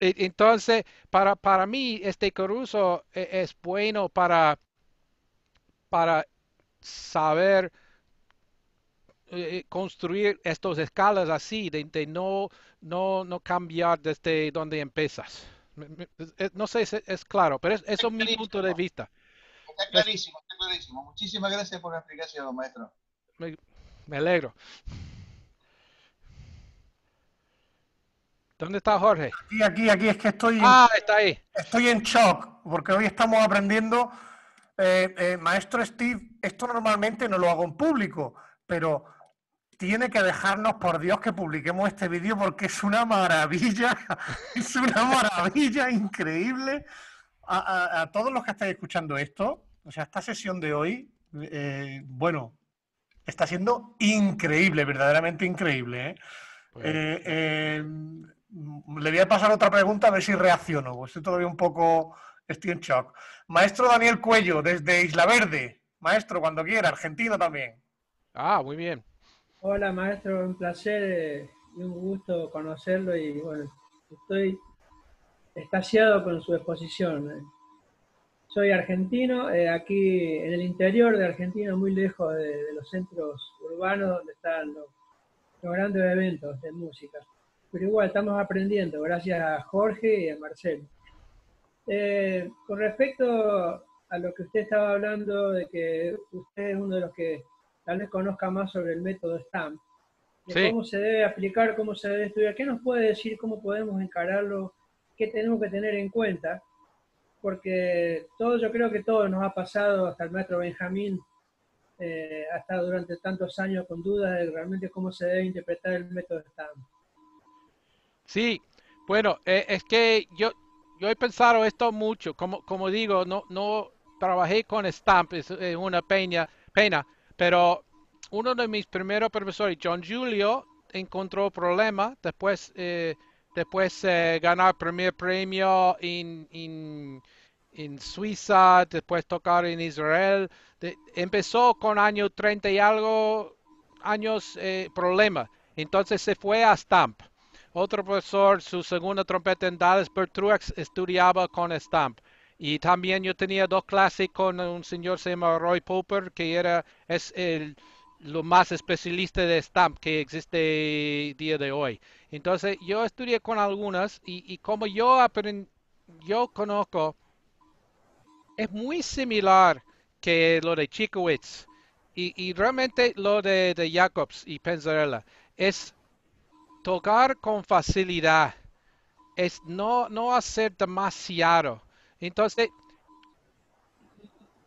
Speaker 2: e-, entonces, para, para mí, este curso e-, es bueno para, para saber eh, eh, construir estas escalas así, de, no, no, cambiar desde donde empiezas. No sé si es, claro, pero es, eso es mi punto de vista. Está clarísimo,
Speaker 4: clarísimo. Muchísimas gracias por la explicación, maestro. Me,
Speaker 2: alegro.
Speaker 1: ¿Dónde está Jorge? Aquí, aquí, aquí, es que estoy. Ah, está ahí. Estoy en shock, porque hoy estamos aprendiendo. Eh, maestro Steve, esto normalmente no lo hago en público, pero tiene que dejarnos, por Dios, que publiquemos este vídeo porque es una maravilla, *laughs* es una maravilla increíble. A, todos los que estáis escuchando esto, o sea, esta sesión de hoy, eh, bueno, está siendo increíble, verdaderamente increíble. ¿eh? Pues eh, le voy a pasar otra pregunta a ver si reacciono, estoy todavía un poco, estoy en shock. Maestro Daniel Cuello, desde Isla Verde. Maestro, cuando quiera, argentino también.
Speaker 3: Ah, muy bien. Hola maestro, un placer eh, y un gusto conocerlo y bueno, estoy estasiado con su exposición. Eh. Soy argentino, eh, aquí en el interior de Argentina, muy lejos de, los centros urbanos donde están los, grandes eventos de música. Pero igual estamos aprendiendo, gracias a Jorge y a Marcelo. con respecto a lo que usted estaba hablando, de que usted es uno de los que tal vez conozca más sobre el método STAMP, cómo se debe aplicar, cómo se debe estudiar. ¿Qué nos puede decir, cómo podemos encararlo, qué tenemos que tener en cuenta? Porque todo, yo creo que todo nos ha pasado, hasta el maestro Benjamín eh, hasta durante tantos años con dudas de realmente cómo se debe interpretar el método STAMP.
Speaker 2: Sí, bueno, eh, es que yo, yo he pensado esto mucho. Como, como digo, no, no trabajé con Stamp, es, una peña, pena, pero uno de mis primeros profesores, John Julio, encontró problemas después, eh, después eh, ganar primer premio en, Suiza, después tocar en Israel. empezó con año 30 y algo años eh, problemas. Entonces se fue a Stamp. Otro profesor, su segunda trompeta en Dallas, Bert estudiaba con Stamp. Y también yo tenía dos clases con un señor se llama Roy Popper, que era, es el, lo más especialista de stamp que existe día de hoy. Entonces yo estudié con algunas y, y como yo yo conozco, es muy similar que lo de Chikowitz y, y realmente lo de, de Jacobs y Penzarella. Es tocar con facilidad. Es no, no hacer demasiado entonces,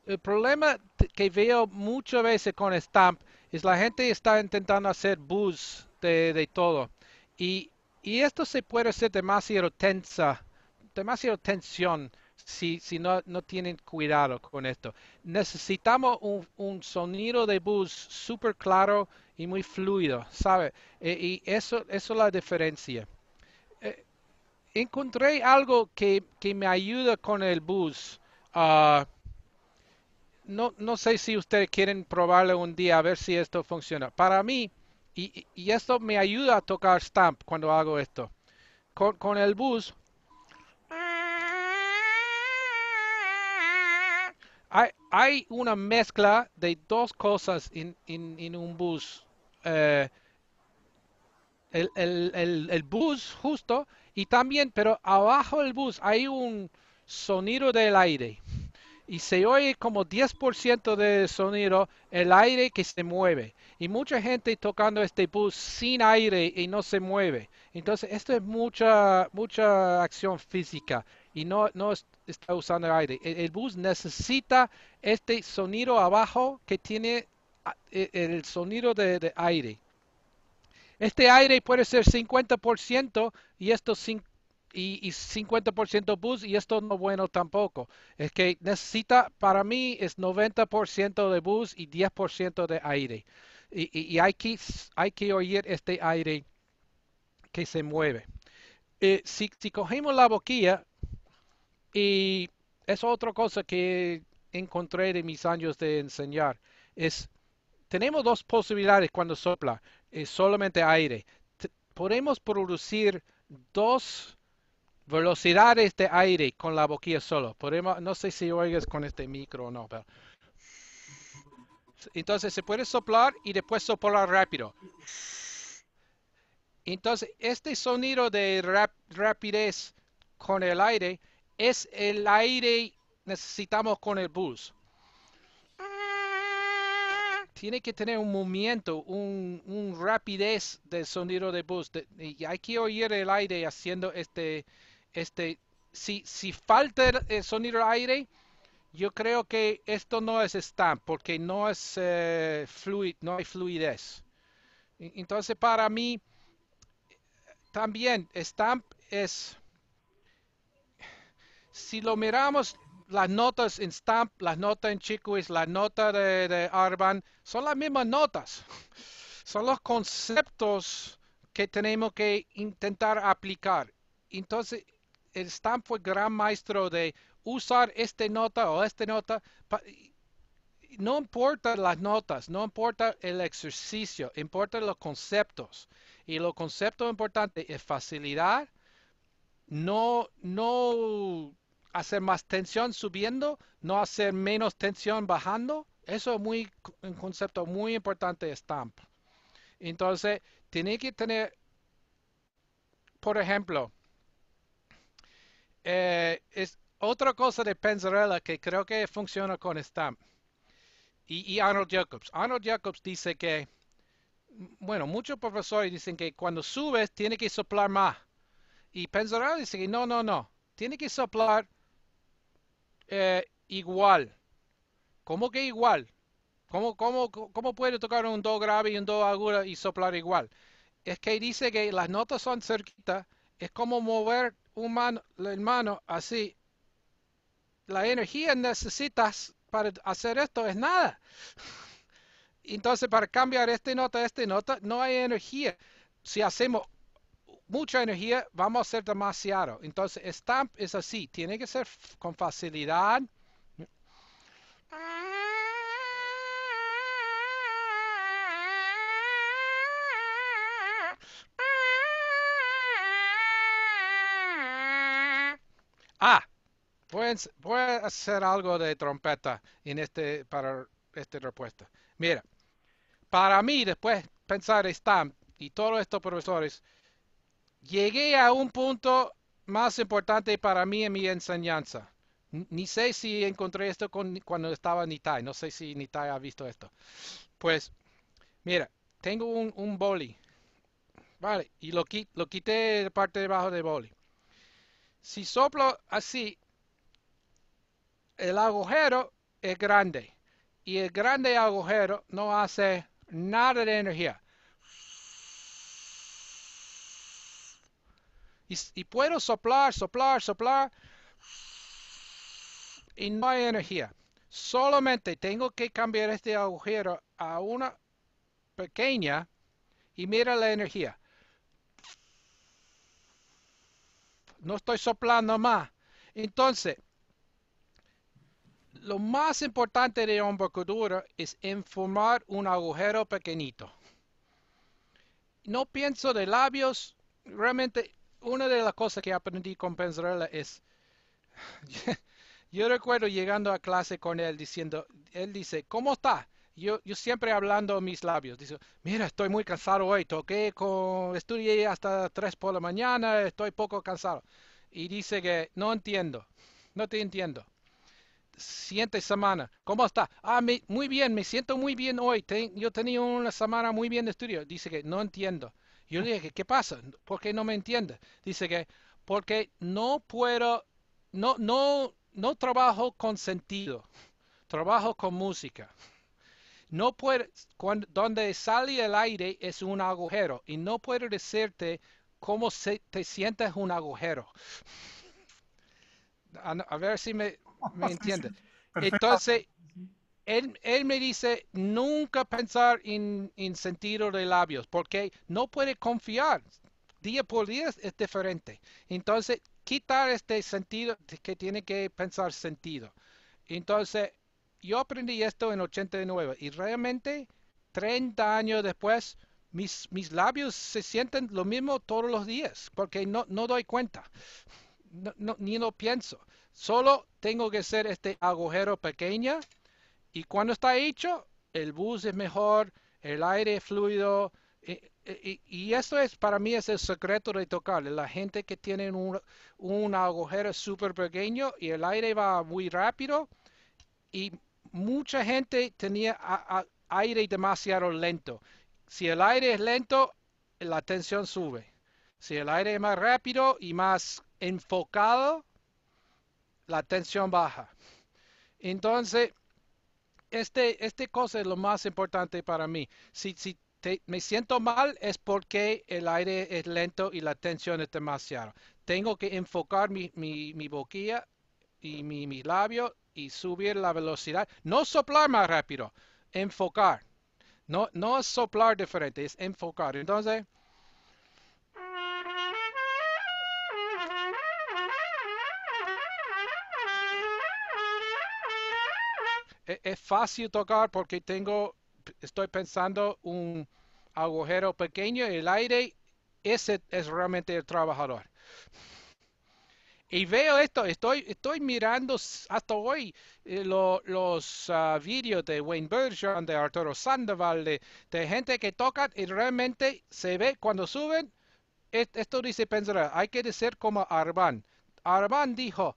Speaker 2: el problema que veo muchas veces con Stamp es la gente está intentando hacer bus de, todo. Y, esto se puede hacer demasiado tensa, demasiado tensión si, si no, tienen cuidado con esto. Necesitamos un, sonido de bus súper claro y muy fluido, ¿sabe? E, y eso, eso es la diferencia encontré algo que, me ayuda con el bus. Ah, no, no, sé si ustedes quieren probarlo un día a ver si esto funciona. Para mí, y, esto me ayuda a tocar stamp cuando hago esto. Con, el bus. Hay, una mezcla de dos cosas en, un bus. Eh, el, bus justo y también, pero abajo el bus hay un sonido del aire y se oye como 10% de sonido el aire que se mueve y mucha gente tocando este bus sin aire y no se mueve. Entonces esto es mucha, mucha acción física y no, no está usando el aire. E, el, bus necesita este sonido abajo que tiene e, el sonido de aire. Este aire puede ser 50% y esto y, 50% bus y esto no bueno tampoco. Es que necesita, para mí es 90% de bus y 10% de aire. Y, hay, que, hay que oír este aire que se mueve. Eh, si, si cogemos la boquilla, y es otra cosa que encontré de mis años de enseñar, es tenemos dos posibilidades cuando sopla. Eh, solamente aire. podemos producir dos velocidades de aire con la boquilla solo. Podemos, no sé si oigas con este micro o no, pero... Entonces se puede soplar y después soplar rápido. Entonces, este sonido de rap rapidez con el aire es el aire necesitamos con el bus tiene que tener un movimiento, un, rapidez del sonido de voz y hay que oír el aire haciendo este, este, si, si falta el, sonido del aire, yo creo que esto no es stamp porque no es eh, fluid, no hay fluidez. Entonces para mí también stamp es si lo miramos las notas en Stamp, las notas en Chiquis, las notas de, Arban, son las mismas notas. Son los conceptos que tenemos que intentar aplicar. Entonces, el Stamp fue gran maestro de usar esta nota o esta nota. No importa las notas, no importa el ejercicio, importa los conceptos. Y los conceptos importantes es facilidad, no, no hacer más tensión subiendo, no hacer menos tensión bajando. Eso es muy, un concepto muy importante de Stamp. Entonces, tiene que tener, por ejemplo, eh, es otra cosa de Penzarella que creo que funciona con Stamp y, Arnold Jacobs. Arnold Jacobs dice que, bueno, muchos profesores dicen que cuando subes tiene que soplar más. Y Penzarella dice que no, no, no. Tiene que soplar eh, igual. como que igual? ¿Cómo, como ¿Cómo puede tocar un do grave y un do agudo y soplar igual? Es que dice que las notas son cerquitas. Es como mover un mano, la mano así. La energía necesitas para hacer esto es nada. *laughs* Entonces, para cambiar este nota a esta nota, no hay energía. Si hacemos mucha energía, vamos a hacer demasiado. Entonces, stamp es así, tiene que ser con facilidad. Ah, voy a, hacer algo de trompeta en este para esta respuesta. Mira, para mí después pensar stamp y todos estos profesores, llegué a un punto más importante para mí en mi enseñanza. Ni sé si encontré esto cuando estaba Nitai. No sé si Nitai ha visto esto. Pues, mira, tengo un, boli. Vale, y lo, lo quité de parte de del boli. Si soplo así, el agujero es grande. Y el grande agujero no hace nada de energía. Y, puedo soplar, soplar, soplar. Y no hay energía. Solamente tengo que cambiar este agujero a una pequeña y mira la energía. No estoy soplando más. Entonces, lo más importante de embocadura es informar un agujero pequeñito. No pienso de labios, realmente una de las cosas que aprendí con Pensarela es, yo recuerdo llegando a clase con él diciendo, él dice, ¿cómo está? Yo, yo siempre hablando mis labios, dice, mira, estoy muy cansado hoy, toqué con, estudié hasta 3 por la mañana, estoy poco cansado. Y dice que no entiendo, no te entiendo. Siguiente semana, ¿cómo está? Ah, muy bien, me siento muy bien hoy, yo tenía una semana muy bien de estudio. Dice que no entiendo yo le dije, ¿qué pasa? ¿Por qué no me entiende? Dice que, porque no puedo, no, no, no trabajo con sentido, trabajo con música. No puedo, cuando, donde sale el aire es un agujero y no puedo decirte cómo se, te sientes un agujero. *laughs* A, ver si me, me *laughs* entiende. Entonces, él, me dice nunca pensar en, sentido de labios, porque no puede confiar. Día por día es, diferente. Entonces, quitar este sentido que tiene que pensar sentido. Entonces, yo aprendí esto en 89 y realmente 30 años después, mis, mis labios se sienten lo mismo todos los días, porque no, no doy cuenta, no, ni lo pienso. Solo tengo que hacer este agujero pequeño y cuando está hecho, el bus es mejor, el aire es fluido. Eh, eh, y, y, esto es para mí es el secreto de tocar. La gente que tiene un, agujero súper pequeño y el aire va muy rápido. Y mucha gente tenía aire demasiado lento. Si el aire es lento, la tensión sube. Si el aire es más rápido y más enfocado, la tensión baja. Entonces, este, este cosa es lo más importante para mí. Si, me siento mal es porque el aire es lento y la tensión es demasiado. Tengo que enfocar mi, mi, boquilla y mi, labio y subir la velocidad. No soplar más rápido, enfocar. No, no soplar diferente, es enfocar. Entonces, E, es, fácil tocar porque tengo, estoy pensando un agujero pequeño, el aire, ese es realmente el trabajador. Y veo esto, estoy, estoy mirando hasta hoy eh, los videos ah, vídeos de Wayne Bergeron, de Arturo Sandoval, de, gente que toca y realmente se ve cuando suben, esto dice pensar, hay que decir como Arban. Arban dijo,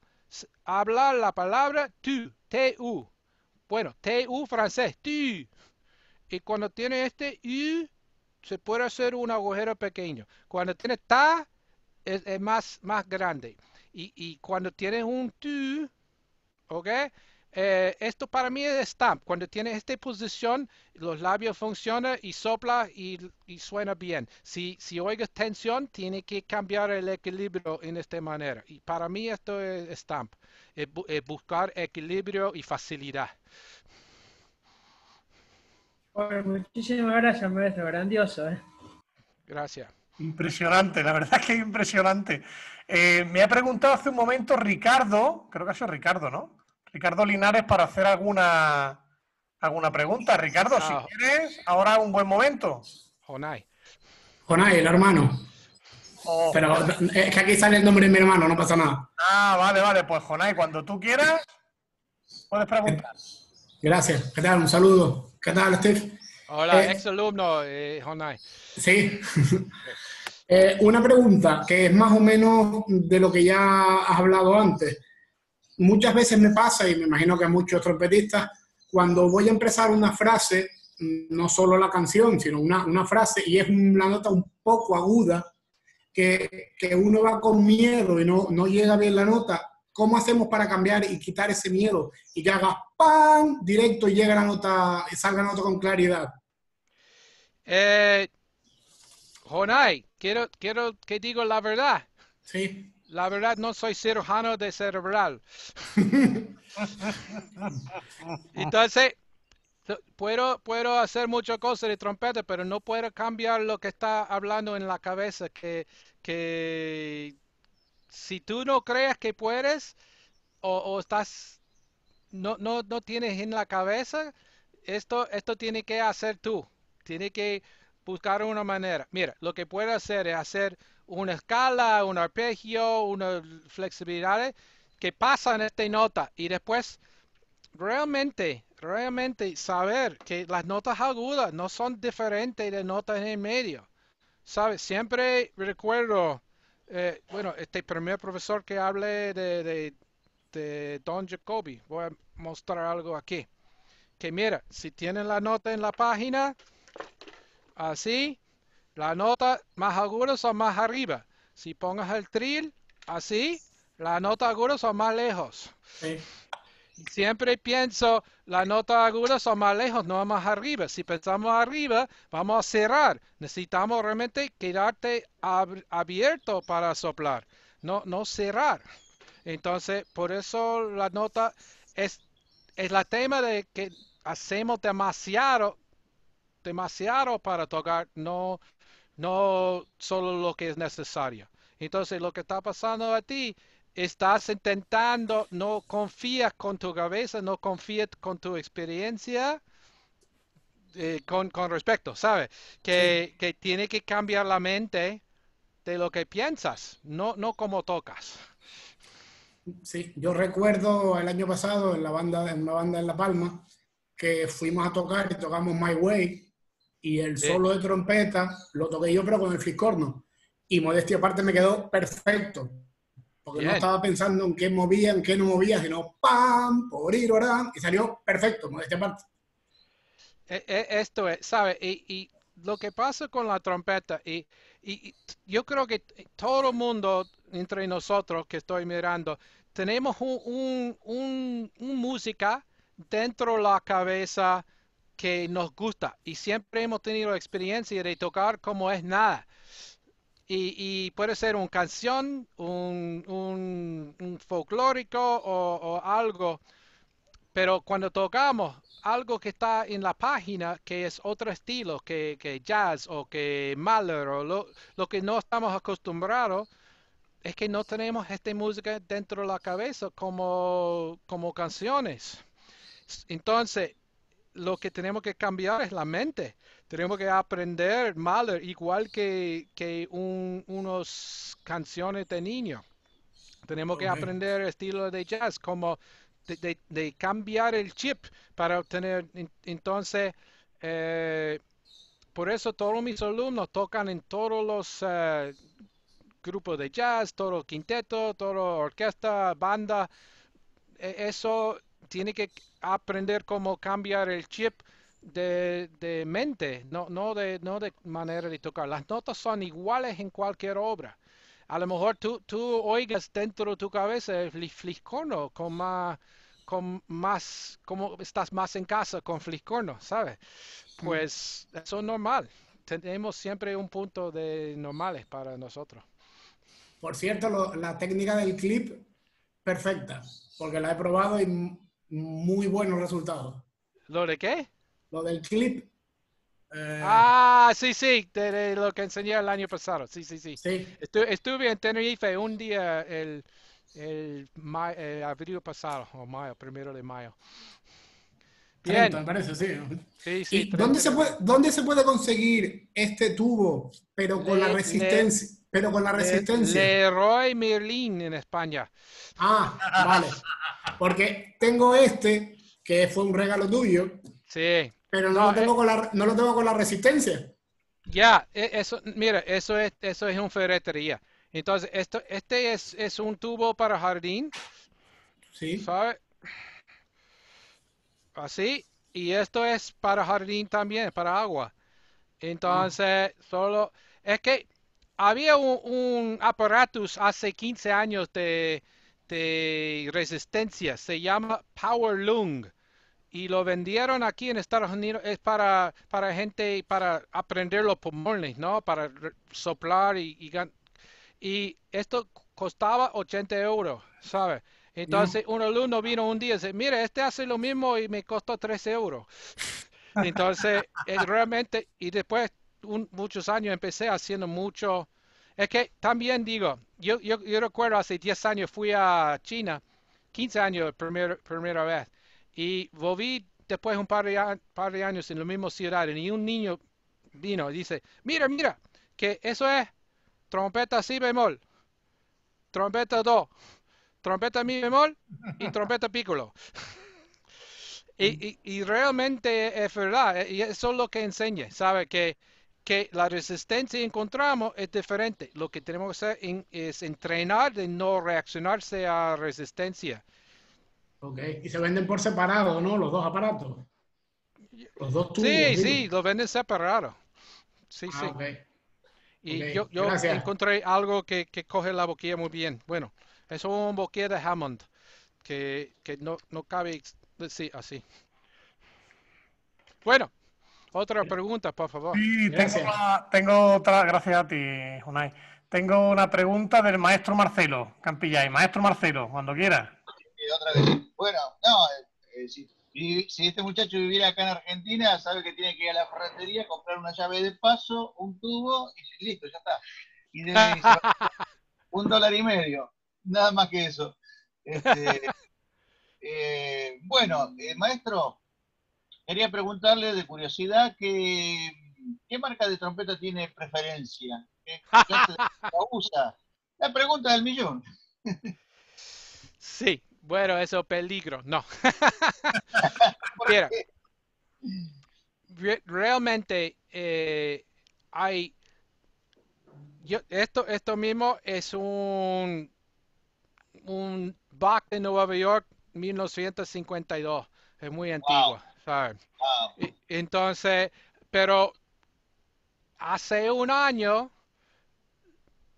Speaker 2: hablar la palabra tú, te u bueno, T-U francés, TU. Y cuando tiene este U, se puede hacer un agujero pequeño. Cuando tiene TA, es, más, más grande. Y, cuando tiene un TU, ¿ok? Eh, esto para mí es stamp. Cuando tiene esta posición, los labios funcionan y sopla y, y suena bien. Si, si oigas tensión, tiene que cambiar el equilibrio en esta manera. Y para mí esto es stamp es, buscar equilibrio y facilidad.
Speaker 3: Bueno, muchísimas gracias, maestro, grandioso. ¿eh? Gracias.
Speaker 1: Impresionante, la verdad es que impresionante. Eh, me ha preguntado hace un momento Ricardo, creo que ha sido Ricardo, ¿no? Ricardo Linares para hacer alguna, alguna pregunta. Ricardo, si
Speaker 5: quieres, ahora un buen momento. Jonay.
Speaker 1: Jonay, el hermano.
Speaker 5: Oh. Pero es que aquí sale el nombre de mi hermano, no pasa nada. Ah, vale,
Speaker 1: vale. Pues Jonay, cuando tú quieras, puedes preguntar.
Speaker 5: Gracias. ¿Qué tal? Un saludo. ¿Qué tal, Steve?
Speaker 2: Hola, ex alumno, eh, eh Jonay. Sí. *laughs*
Speaker 5: Eh, una pregunta que es más o menos de lo que ya has hablado antes. Muchas veces me pasa, y me imagino que a muchos trompetistas, cuando voy a empezar una frase, no solo la canción, sino una, una frase, y es una nota un poco aguda, que, uno va con miedo y no, no llega bien la nota, ¿cómo hacemos para cambiar y quitar ese miedo y que haga ¡pam! directo y llega la nota, y salga la nota con claridad?
Speaker 2: Eh, Jonay, quiero, quiero que digo la verdad. Sí. La verdad, no soy cirujano de cerebral. *laughs* Entonces, puedo, puedo hacer muchas cosas de trompeta, pero no puedo cambiar lo que está hablando en la cabeza, que que si tú no creas que puedes o, estás no, no, no tienes en la cabeza, esto, esto tiene que hacer tú. Tiene que buscar una manera. Mira, lo que puedes hacer es hacer una escala, un arpegio, una flexibilidad que pasan esta nota y después realmente, realmente saber que las notas agudas no son diferentes de notas en el medio. ¿Sabes? Siempre recuerdo, eh, bueno, este primer profesor que hable de, de, Don Jacobi, voy a mostrar algo aquí. Que mira, si tienen la nota en la página, así, la nota más aguda son más arriba. Si pongas el trill, así, la nota aguda son más lejos. Sí siempre pienso, la nota aguda son más lejos, no más arriba. Si pensamos arriba, vamos a cerrar. Necesitamos realmente quedarte abierto para soplar, no, no cerrar. Entonces, por eso la nota es, es la tema de que hacemos demasiado, demasiado para tocar, no, no solo lo que es necesario. Entonces, lo que está pasando a ti estás intentando, no confías con tu cabeza, no confías con tu experiencia. Eh, con, respecto, ¿sabes? Que, que, tiene que cambiar la mente de lo que piensas, no, no como tocas.
Speaker 5: Sí, yo recuerdo el año pasado en la banda, en una banda en La Palma, que fuimos a tocar y tocamos My Way y el solo de trompeta lo toqué yo pero con el fliscorno y modestia aparte me quedó perfecto porque no estaba pensando en qué movía, en qué no movía, sino pam, por ir, y salió perfecto, esta parte.
Speaker 2: E, e, esto es, ¿sabes? Y, lo que pasa con la trompeta, y, yo creo que todo el mundo entre nosotros que estoy mirando, tenemos un, música dentro de la cabeza que nos gusta y siempre hemos tenido experiencia de tocar como es nada. Y, puede ser una canción, un, folclórico o, algo. Pero cuando tocamos algo que está en la página que es otro estilo, que, jazz o que Mahler o lo, que no estamos acostumbrados, es que no tenemos esta música dentro de la cabeza como, como canciones. Entonces, lo que tenemos que cambiar es la mente. Tenemos que aprender Mahler igual que, que unos canciones de niño. Tenemos que aprender estilo de jazz, como de, cambiar el chip para obtener. Entonces, eh, por eso todos mis alumnos tocan en todos los eh, grupos de jazz, todo quinteto, todo orquesta, banda. E, eso tiene que aprender cómo cambiar el chip de, mente, no, de, no de manera de tocar. Las notas son iguales en cualquier obra. A lo mejor tú, oigas dentro de tu cabeza el fliscorno con más, más, como estás más en casa con fliscorno, ¿sabes? Mm. Pues eso es normal. Tenemos siempre un punto de
Speaker 5: normales para nosotros. Por cierto, la técnica del clip, perfecta, porque la he probado y muy buenos resultados.
Speaker 2: ¿Lo de qué? Lo del clip. Eh, ah, sí, sí, de, lo que enseñé el año pasado. Sí, sí, sí. sí. estuve en Tenerife un día el, el, el abril pasado, o mayo, primero de mayo.
Speaker 5: Bien. Me parece,
Speaker 2: sí. sí, dónde, se
Speaker 5: puede, se puede conseguir este tubo, pero con la resistencia? Pero con la eh, resistencia. De Roy Merlin en España. Ah, vale. Porque tengo este, que fue un regalo tuyo. Sí. Pero no, lo, tengo eh, con la, no lo tengo con la resistencia.
Speaker 2: Ya, e, eso, mira, eso es, eso es un ferretería. Entonces, esto, este es, es un tubo para jardín. Sí. ¿Sabes? Así. Y esto es para jardín también, para agua. Ah. Entonces, solo... Es que había un, aparatus hace 15 años de, resistencia, se llama Power Lung y lo vendieron aquí en Estados Unidos es para, para gente, para aprender los pulmones, ¿no? Para soplar y, y, y esto costaba 80 euros, ¿sabes? Entonces un alumno vino un día y dice, mire, este hace lo mismo y me costó 13 euros. *laughs* Entonces, eh, realmente, y después muchos años empecé haciendo mucho. Es que también digo, yo, yo, recuerdo hace 10 años fui a China, 15 años primer, primera vez, y volví después un par de, par de años en la misma ciudad y un niño vino y dice, mira, mira, que eso es trompeta si bemol, trompeta do, trompeta mi bemol y *laughs* trompeta piccolo. *laughs* y, y, realmente es verdad, y eso es lo que enseña, ¿sabe? Que la resistencia encontramos es diferente. Lo que tenemos que hacer es entrenar de no reaccionarse a resistencia.
Speaker 5: Ok, y se venden por separado, ¿no? Los dos aparatos. Los dos tubos. Sí, ¿sí?
Speaker 2: los venden separado. Sí, ah, sí. Y yo, encontré algo que, coge la boquilla muy bien. Bueno, es un boquilla de Hammond que, que no, no cabe sí, así. Bueno, otra pregunta, por favor. Sí,
Speaker 1: tengo, otra, gracias a ti, Unai. Tengo una pregunta del maestro Marcelo Campillay. Maestro Marcelo, cuando quiera.
Speaker 4: Bueno, no, eh, eh, si, este muchacho viviera acá en Argentina, sabe que tiene que ir a la ferretería, comprar una llave de paso, un tubo y listo, ya está. Y de *laughs* un dólar y medio, nada más que eso. Este, *laughs* eh, bueno, maestro, Quería preguntarle de curiosidad que, qué marca de trompeta tiene preferencia, qué la *laughs* usa. La pregunta del millón.
Speaker 2: sí, bueno, eso peligro, no. Mira,
Speaker 4: *laughs*
Speaker 2: realmente eh, hay esto, esto mismo es un, un Bach de Nueva York 1952. Es muy antiguo. Entonces, pero hace un año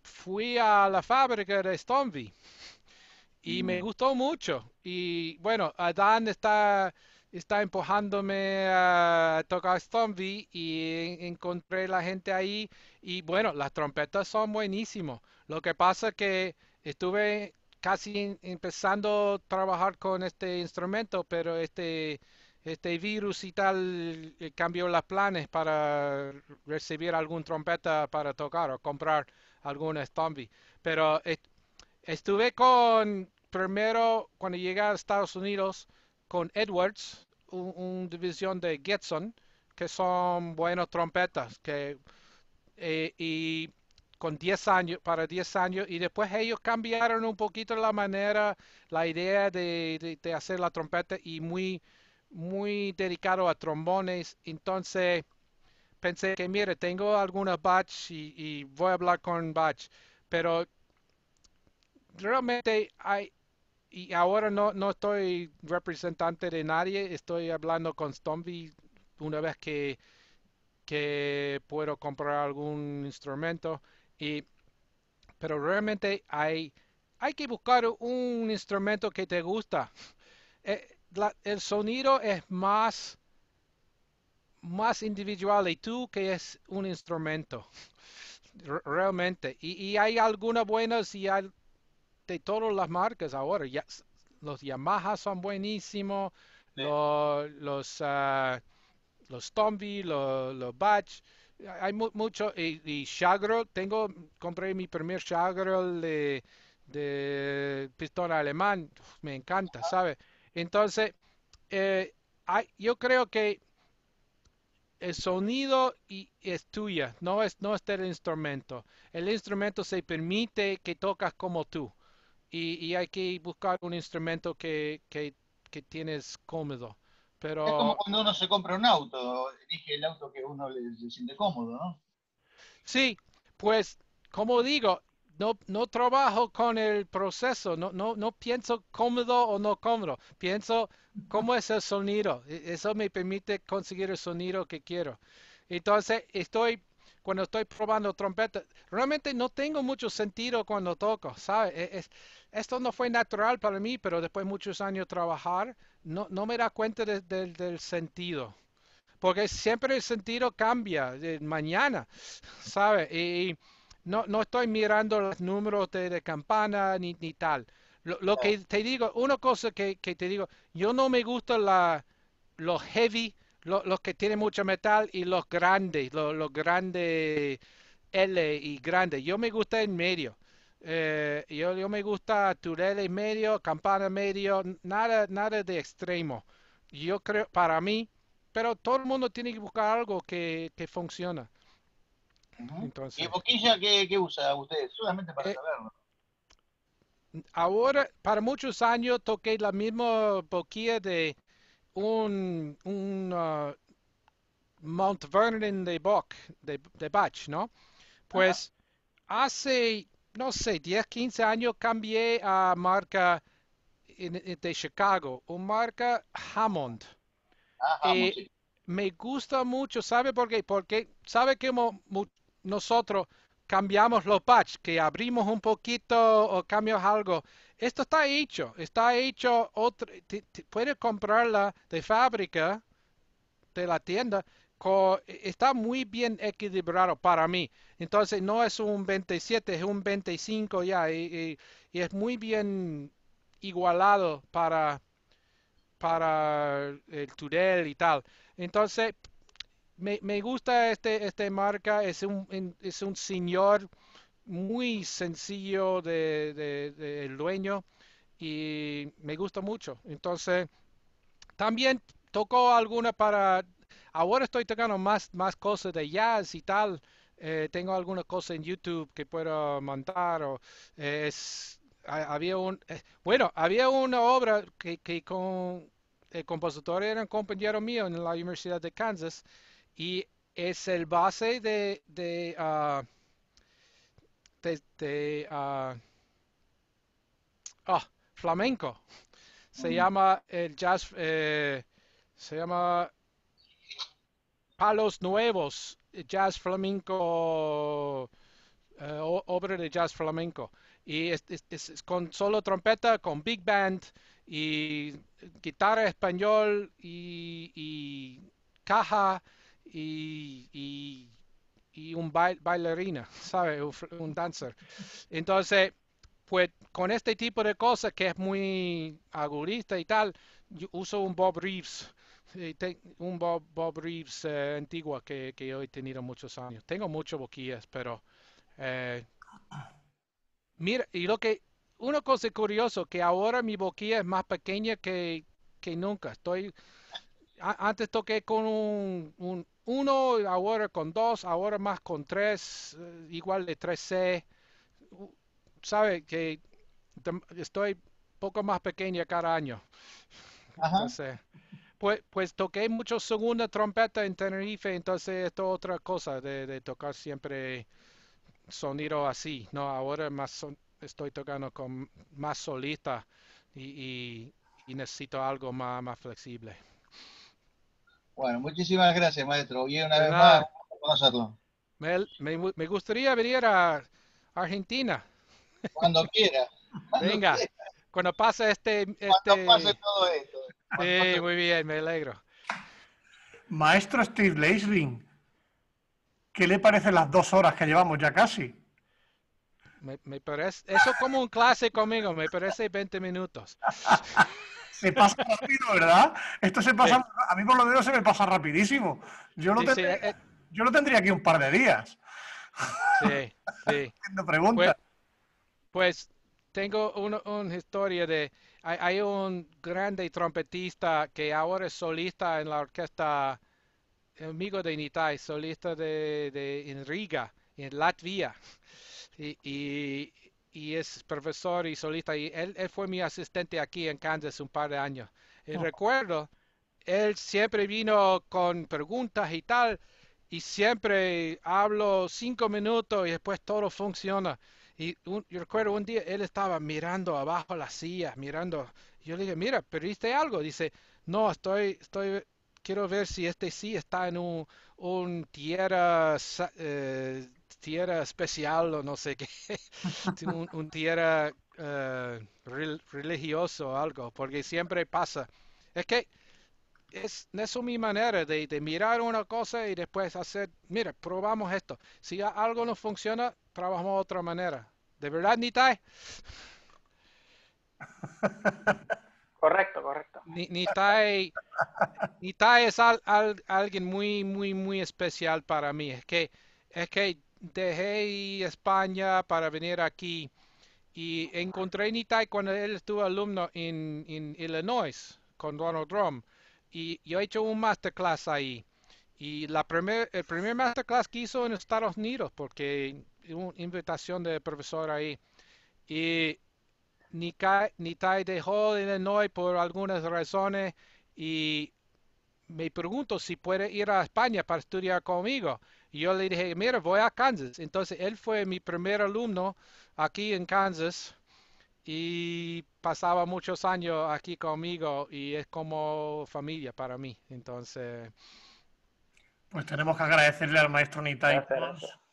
Speaker 2: fui a la fábrica de Stonby y me mm. gustó mucho. Y bueno, Adán está, está empujándome a tocar Stonby y encontré la gente ahí. Y bueno, las trompetas son buenísimas. Lo que pasa que estuve casi empezando a trabajar con este instrumento, pero este este virus y tal eh, cambió los planes para recibir algún trompeta para tocar o comprar algún zombie. Pero estuve con, primero, cuando llegué a Estados Unidos, con Edwards, una un división de Getson, que son buenos trompetas, que, eh, y con 10 años, para 10 años, y después ellos cambiaron un poquito la manera, la idea de hacer la trompeta y muy muy dedicado a trombones, entonces pensé que, mire, tengo alguna batch y, voy a hablar con batch pero realmente hay, y ahora no, no estoy representante de nadie, estoy hablando con Stomby una vez que, puedo comprar algún instrumento, y, pero realmente hay, hay que buscar un instrumento que te gusta. *laughs* Eh, el sonido es más, más individual y tú que es un instrumento, realmente. Y, hay algunas buenas y de todas las marcas ahora. Ya, los Yamaha son buenísimos, los, los, ah, los Tombi, Batch hay mucho y, y, Chagro, tengo compré mi primer Chagro de, de alemán, me encanta, ¿sabes? Entonces, eh, yo creo que el sonido es tuya, no es, no es del instrumento. El instrumento se permite que tocas como tú. Y, hay que buscar un instrumento que, que, que tienes cómodo. Pero... Es como
Speaker 4: cuando uno se compra un auto, elige el auto que uno le siente cómodo, ¿no?
Speaker 2: Sí, pues como digo, no, trabajo con el proceso, no, no, no pienso cómodo o no cómodo, pienso cómo es el sonido. E, eso me permite conseguir el sonido que quiero. Entonces, estoy cuando estoy probando trompeta. Realmente no tengo mucho sentido cuando toco, ¿sabes? E, esto no fue natural para mí, pero después de muchos años trabajar, no, me da cuenta del sentido. Porque siempre el sentido cambia de eh, mañana, ¿sabes? Y, no, no estoy mirando los números de, campana ni, tal. Lo, que oh. te digo, una cosa que, te digo, yo no me gusta los heavy, los que tienen mucho metal y los grandes, los, grandes L y grandes. Yo me gusta en medio. Eh, yo, yo, me gusta Tureles y medio, campana medio, nada, nada de extremo. Yo creo, para mí, pero todo el mundo tiene que buscar algo que, que funciona. Entonces, ¿Y boquilla
Speaker 4: qué, qué usa usted? Solamente para eh, saberlo.
Speaker 2: Ahora, para muchos años toqué la misma boquilla de un, un uh, Mount Vernon de Bach, de, ¿no? Pues hace, no sé, 10, 15 años cambié a marca de Chicago, una marca Hammond. y
Speaker 4: ah, eh,
Speaker 2: me gusta mucho, ¿sabe por qué? Porque sabe que nosotros cambiamos los patch, que abrimos un poquito o cambiamos algo, esto está hecho, está hecho, otro, puedes comprarla de fábrica, de la tienda, e, está muy bien equilibrado para mí. Entonces no es un 27, es un 25 ya. Y, es muy bien igualado para, para el Tudel y tal. Entonces, me, gusta este, este marca, es un, es un señor muy sencillo de, dueño y me gusta mucho. Entonces, también tocó alguna para... Ahora estoy tocando más, más cosas de jazz y tal. Eh, tengo alguna cosa en YouTube que puedo mandar O, eh, es, había un, eh, bueno, había una obra que, que con el compositor era un compañero mío en la Universidad de Kansas y es el base de, de, uh, flamenco. Se mm. llama el jazz, eh, se llama Palos Nuevos, jazz flamenco, eh, obra de jazz flamenco. Y es, con solo trompeta, con big band y guitarra español y, y caja y, y, un bail, bailarina, *laughs* ¿sabes? Un, dancer. Entonces, pues con este tipo de cosas que es muy agurista y tal, uso un Bob Reeves. Eh, un Bob, Bob Reeves eh, antiguo que, que, yo he tenido muchos años. Tengo muchos boquillas, pero eh, mira, y lo que una cosa curiosa, que ahora mi boquilla es más pequeña que, nunca. Estoy, antes toqué con un, uno, ahora con dos, ahora más con tres, eh, igual de 3C. Sabe que estoy poco más pequeña cada año. pues, pues toqué mucho segunda trompeta en Tenerife, entonces esto es otra cosa de, tocar siempre sonido así, ¿no? Ahora más estoy tocando con más solista y, necesito algo más flexible.
Speaker 4: Bueno, muchísimas gracias, maestro. Y una vez más, vamos
Speaker 2: Me, me, me, gustaría venir a Argentina. Cuando *laughs* quiera. Venga, cuando pase este... este... pase
Speaker 4: todo esto.
Speaker 2: sí, muy bien, me alegro.
Speaker 1: Maestro Steve Leisling, ¿qué le parecen las dos horas que llevamos ya casi?
Speaker 2: Me, me parece, eso como un clase conmigo, me parece 20 minutos. *laughs*
Speaker 1: se pasa rápido, ¿verdad? Esto se pasa, a mí por lo menos se me pasa rapidísimo. Yo no tendría, eh, eh. yo tendría aquí un par de días.
Speaker 2: Sí, sí. *laughs* Pues, pues, tengo una historia de, hay, un grande trompetista que ahora es solista en la orquesta amigo de Initai, solista de, de en Riga, en Latvia. y, y es profesor y solista. Y él, él, fue mi asistente aquí en Kansas un par de años. Y oh. recuerdo, él siempre vino con preguntas y tal, y siempre hablo cinco minutos y después todo funciona. Y yo recuerdo un día él estaba mirando abajo las sillas, mirando. Yo le dije, mira, ¿perdiste algo? Dice, no, estoy, estoy, quiero ver si este sí está en un, un tierra eh, tierra especial o no sé qué, *laughs* un, tierra eh, religioso o algo, porque siempre pasa. Es que es, es mi manera de, mirar una cosa y después hacer, mira, probamos esto. Si algo no funciona, trabajamos otra manera. ¿De verdad, Nitai?
Speaker 1: Correcto, correcto.
Speaker 2: Nitai, es alguien muy, muy, muy especial para mí. Es que, es que dejé España para venir aquí y encontré a Nitai cuando él estuvo alumno en, Illinois con Donald Trump y yo he hecho un masterclass ahí. Y la el primer masterclass que hizo en Estados Unidos, porque una invitación de profesor ahí. Y Nitai dejó Illinois por algunas razones y me pregunto si puede ir a España para estudiar conmigo. Y yo le dije, mira, voy a Kansas. Entonces él fue mi primer alumno aquí en Kansas y pasaba muchos años aquí conmigo y es como familia para mí. Entonces...
Speaker 1: Pues tenemos que agradecerle al maestro Nitai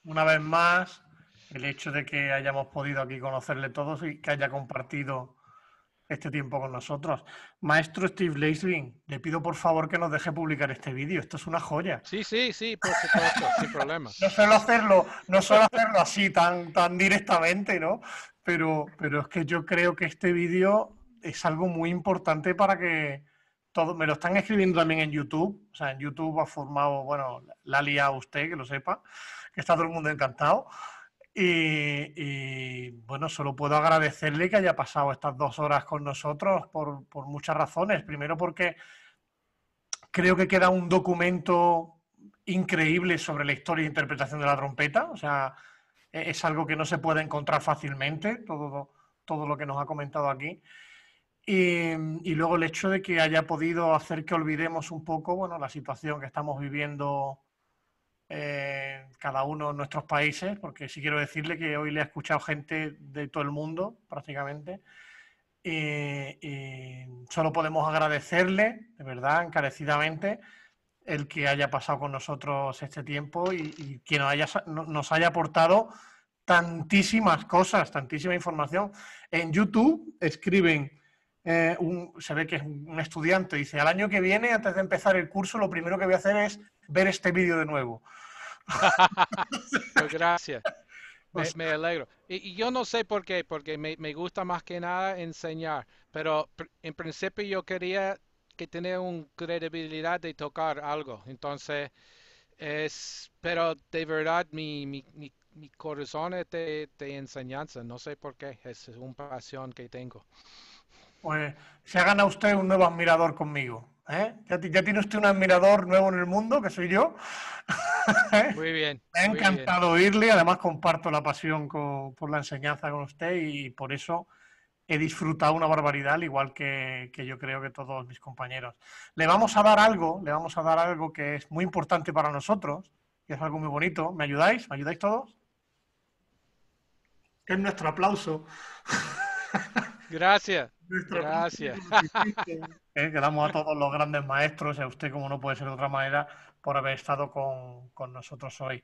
Speaker 1: una vez más el hecho de que hayamos podido aquí conocerle todos y que haya compartido este tiempo con nosotros. Maestro Steve Leisling, le pido por favor que nos deje publicar este vídeo. Esto es una joya. Sí, sí, sí, por
Speaker 2: supuesto, *laughs* sin problema.
Speaker 1: No suelo hacerlo, no suelo hacerlo así tan, tan directamente, ¿no? Pero, pero es que yo creo que este vídeo es algo muy importante para que todos... Me lo están escribiendo también en YouTube. O sea, en YouTube ha formado, bueno, la ha usted, que lo sepa, que está todo el mundo encantado. Y, bueno, solo puedo agradecerle que haya pasado estas dos horas con nosotros por, muchas razones. Primero porque creo que queda un documento increíble sobre la historia e interpretación de la trompeta. O sea, e, es algo que no se puede encontrar fácilmente, todo, todo lo que nos ha comentado aquí. Y, y luego el hecho de que haya podido hacer que olvidemos un poco bueno, la situación que estamos viviendo cada uno de nuestros países, porque sí quiero decirle que hoy le ha escuchado gente de todo el mundo prácticamente. Y, solo podemos agradecerle, de verdad, encarecidamente, el que haya pasado con nosotros este tiempo y, que haya, nos haya aportado tantísimas cosas, tantísima información. En YouTube escriben eh, un, se ve que es un estudiante, dice, al año que viene, antes de empezar el curso, lo primero que voy a hacer es ver este vídeo de nuevo. Pues gracias. *laughs* Pues me,
Speaker 2: me, alegro. Y, yo no sé por qué, porque me, gusta más que nada enseñar, pero en principio yo quería que tener una credibilidad de tocar algo. Entonces, es, pero de verdad mi, mi, corazón es de
Speaker 1: enseñanza, no sé por qué, es una pasión que tengo pues se ganado usted un nuevo admirador conmigo. ¿eh? Ya, tiene usted un admirador nuevo en el mundo, que soy yo. *laughs*
Speaker 2: Muy bien. Me ha encantado
Speaker 1: oírle, además comparto la pasión por la enseñanza con usted y por eso he disfrutado una barbaridad, al igual que, yo creo que todos mis compañeros. Le vamos a dar algo, le vamos a dar algo que es muy importante para nosotros, y es algo muy bonito. ¿Me ayudáis? ¿Me ayudáis todos? Es nuestro aplauso. *laughs* Gracias. Gracias.
Speaker 4: *laughs*
Speaker 1: Eh, Quedamos a todos los grandes maestros y a usted, como no puede ser de otra manera, por haber estado con, con nosotros hoy.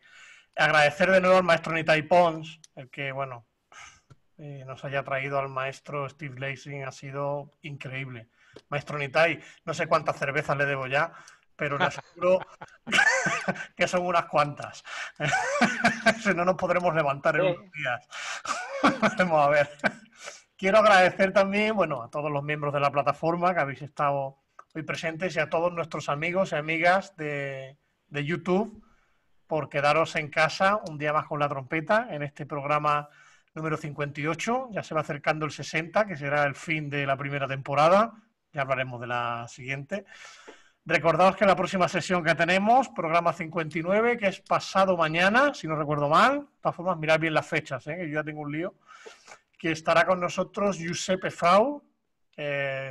Speaker 1: Agradecer de nuevo al maestro Nitai Pons, el que, bueno, eh, nos haya traído al maestro Steve Lacing, ha sido increíble. Maestro Nitai, no sé cuántas cervezas le debo ya, pero le aseguro *laughs* que son unas cuantas. *laughs* si no nos podremos levantar en unos días. Vamos a ver. Quiero agradecer también, bueno, a todos los miembros de la plataforma que habéis estado hoy presentes y a todos nuestros amigos y amigas de, YouTube por quedaros en casa un día más con la trompeta en este programa número 58. Ya se va acercando el 60, que será el fin de la primera temporada. Ya hablaremos de la siguiente. Recordaos que la próxima sesión que tenemos, programa 59, que es pasado mañana, si no recuerdo mal. De todas formas, mirad bien las fechas, ¿eh? que yo ya tengo un lío que estará con nosotros Giuseppe Fau,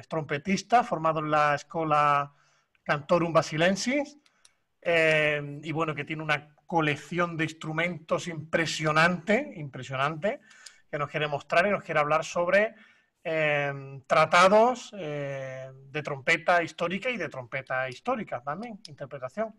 Speaker 1: trompetista, formado en la Escola Cantorum Basilensis, eh, y bueno, que tiene una colección de instrumentos impresionante, impresionante, que nos quiere mostrar y nos quiere hablar sobre eh, tratados eh, de trompeta histórica y de trompeta histórica también, interpretación.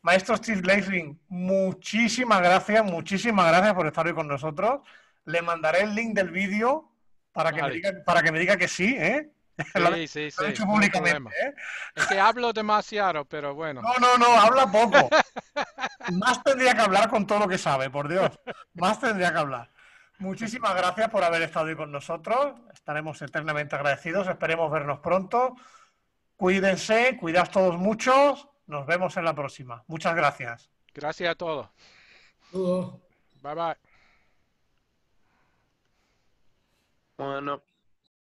Speaker 1: Maestro Steve Leisling, muchísimas gracias, muchísimas gracias por estar hoy con nosotros le mandaré el link del vídeo para, que me diga, para que me diga que sí, ¿eh? *laughs* Sí,
Speaker 2: sí, sí. Lo he hecho públicamente. ¿eh? Es que hablo demasiado,
Speaker 1: pero bueno. No, no, no, habla poco. *laughs* Más tendría que hablar con todo lo que sabe, por Dios. Más tendría que hablar. Muchísimas gracias por haber estado hoy con nosotros. Estaremos eternamente agradecidos. Esperemos vernos pronto. Cuídense, cuidas todos muchos. Nos vemos en la próxima. Muchas
Speaker 2: gracias. Gracias a todos.
Speaker 1: Bye bye. one up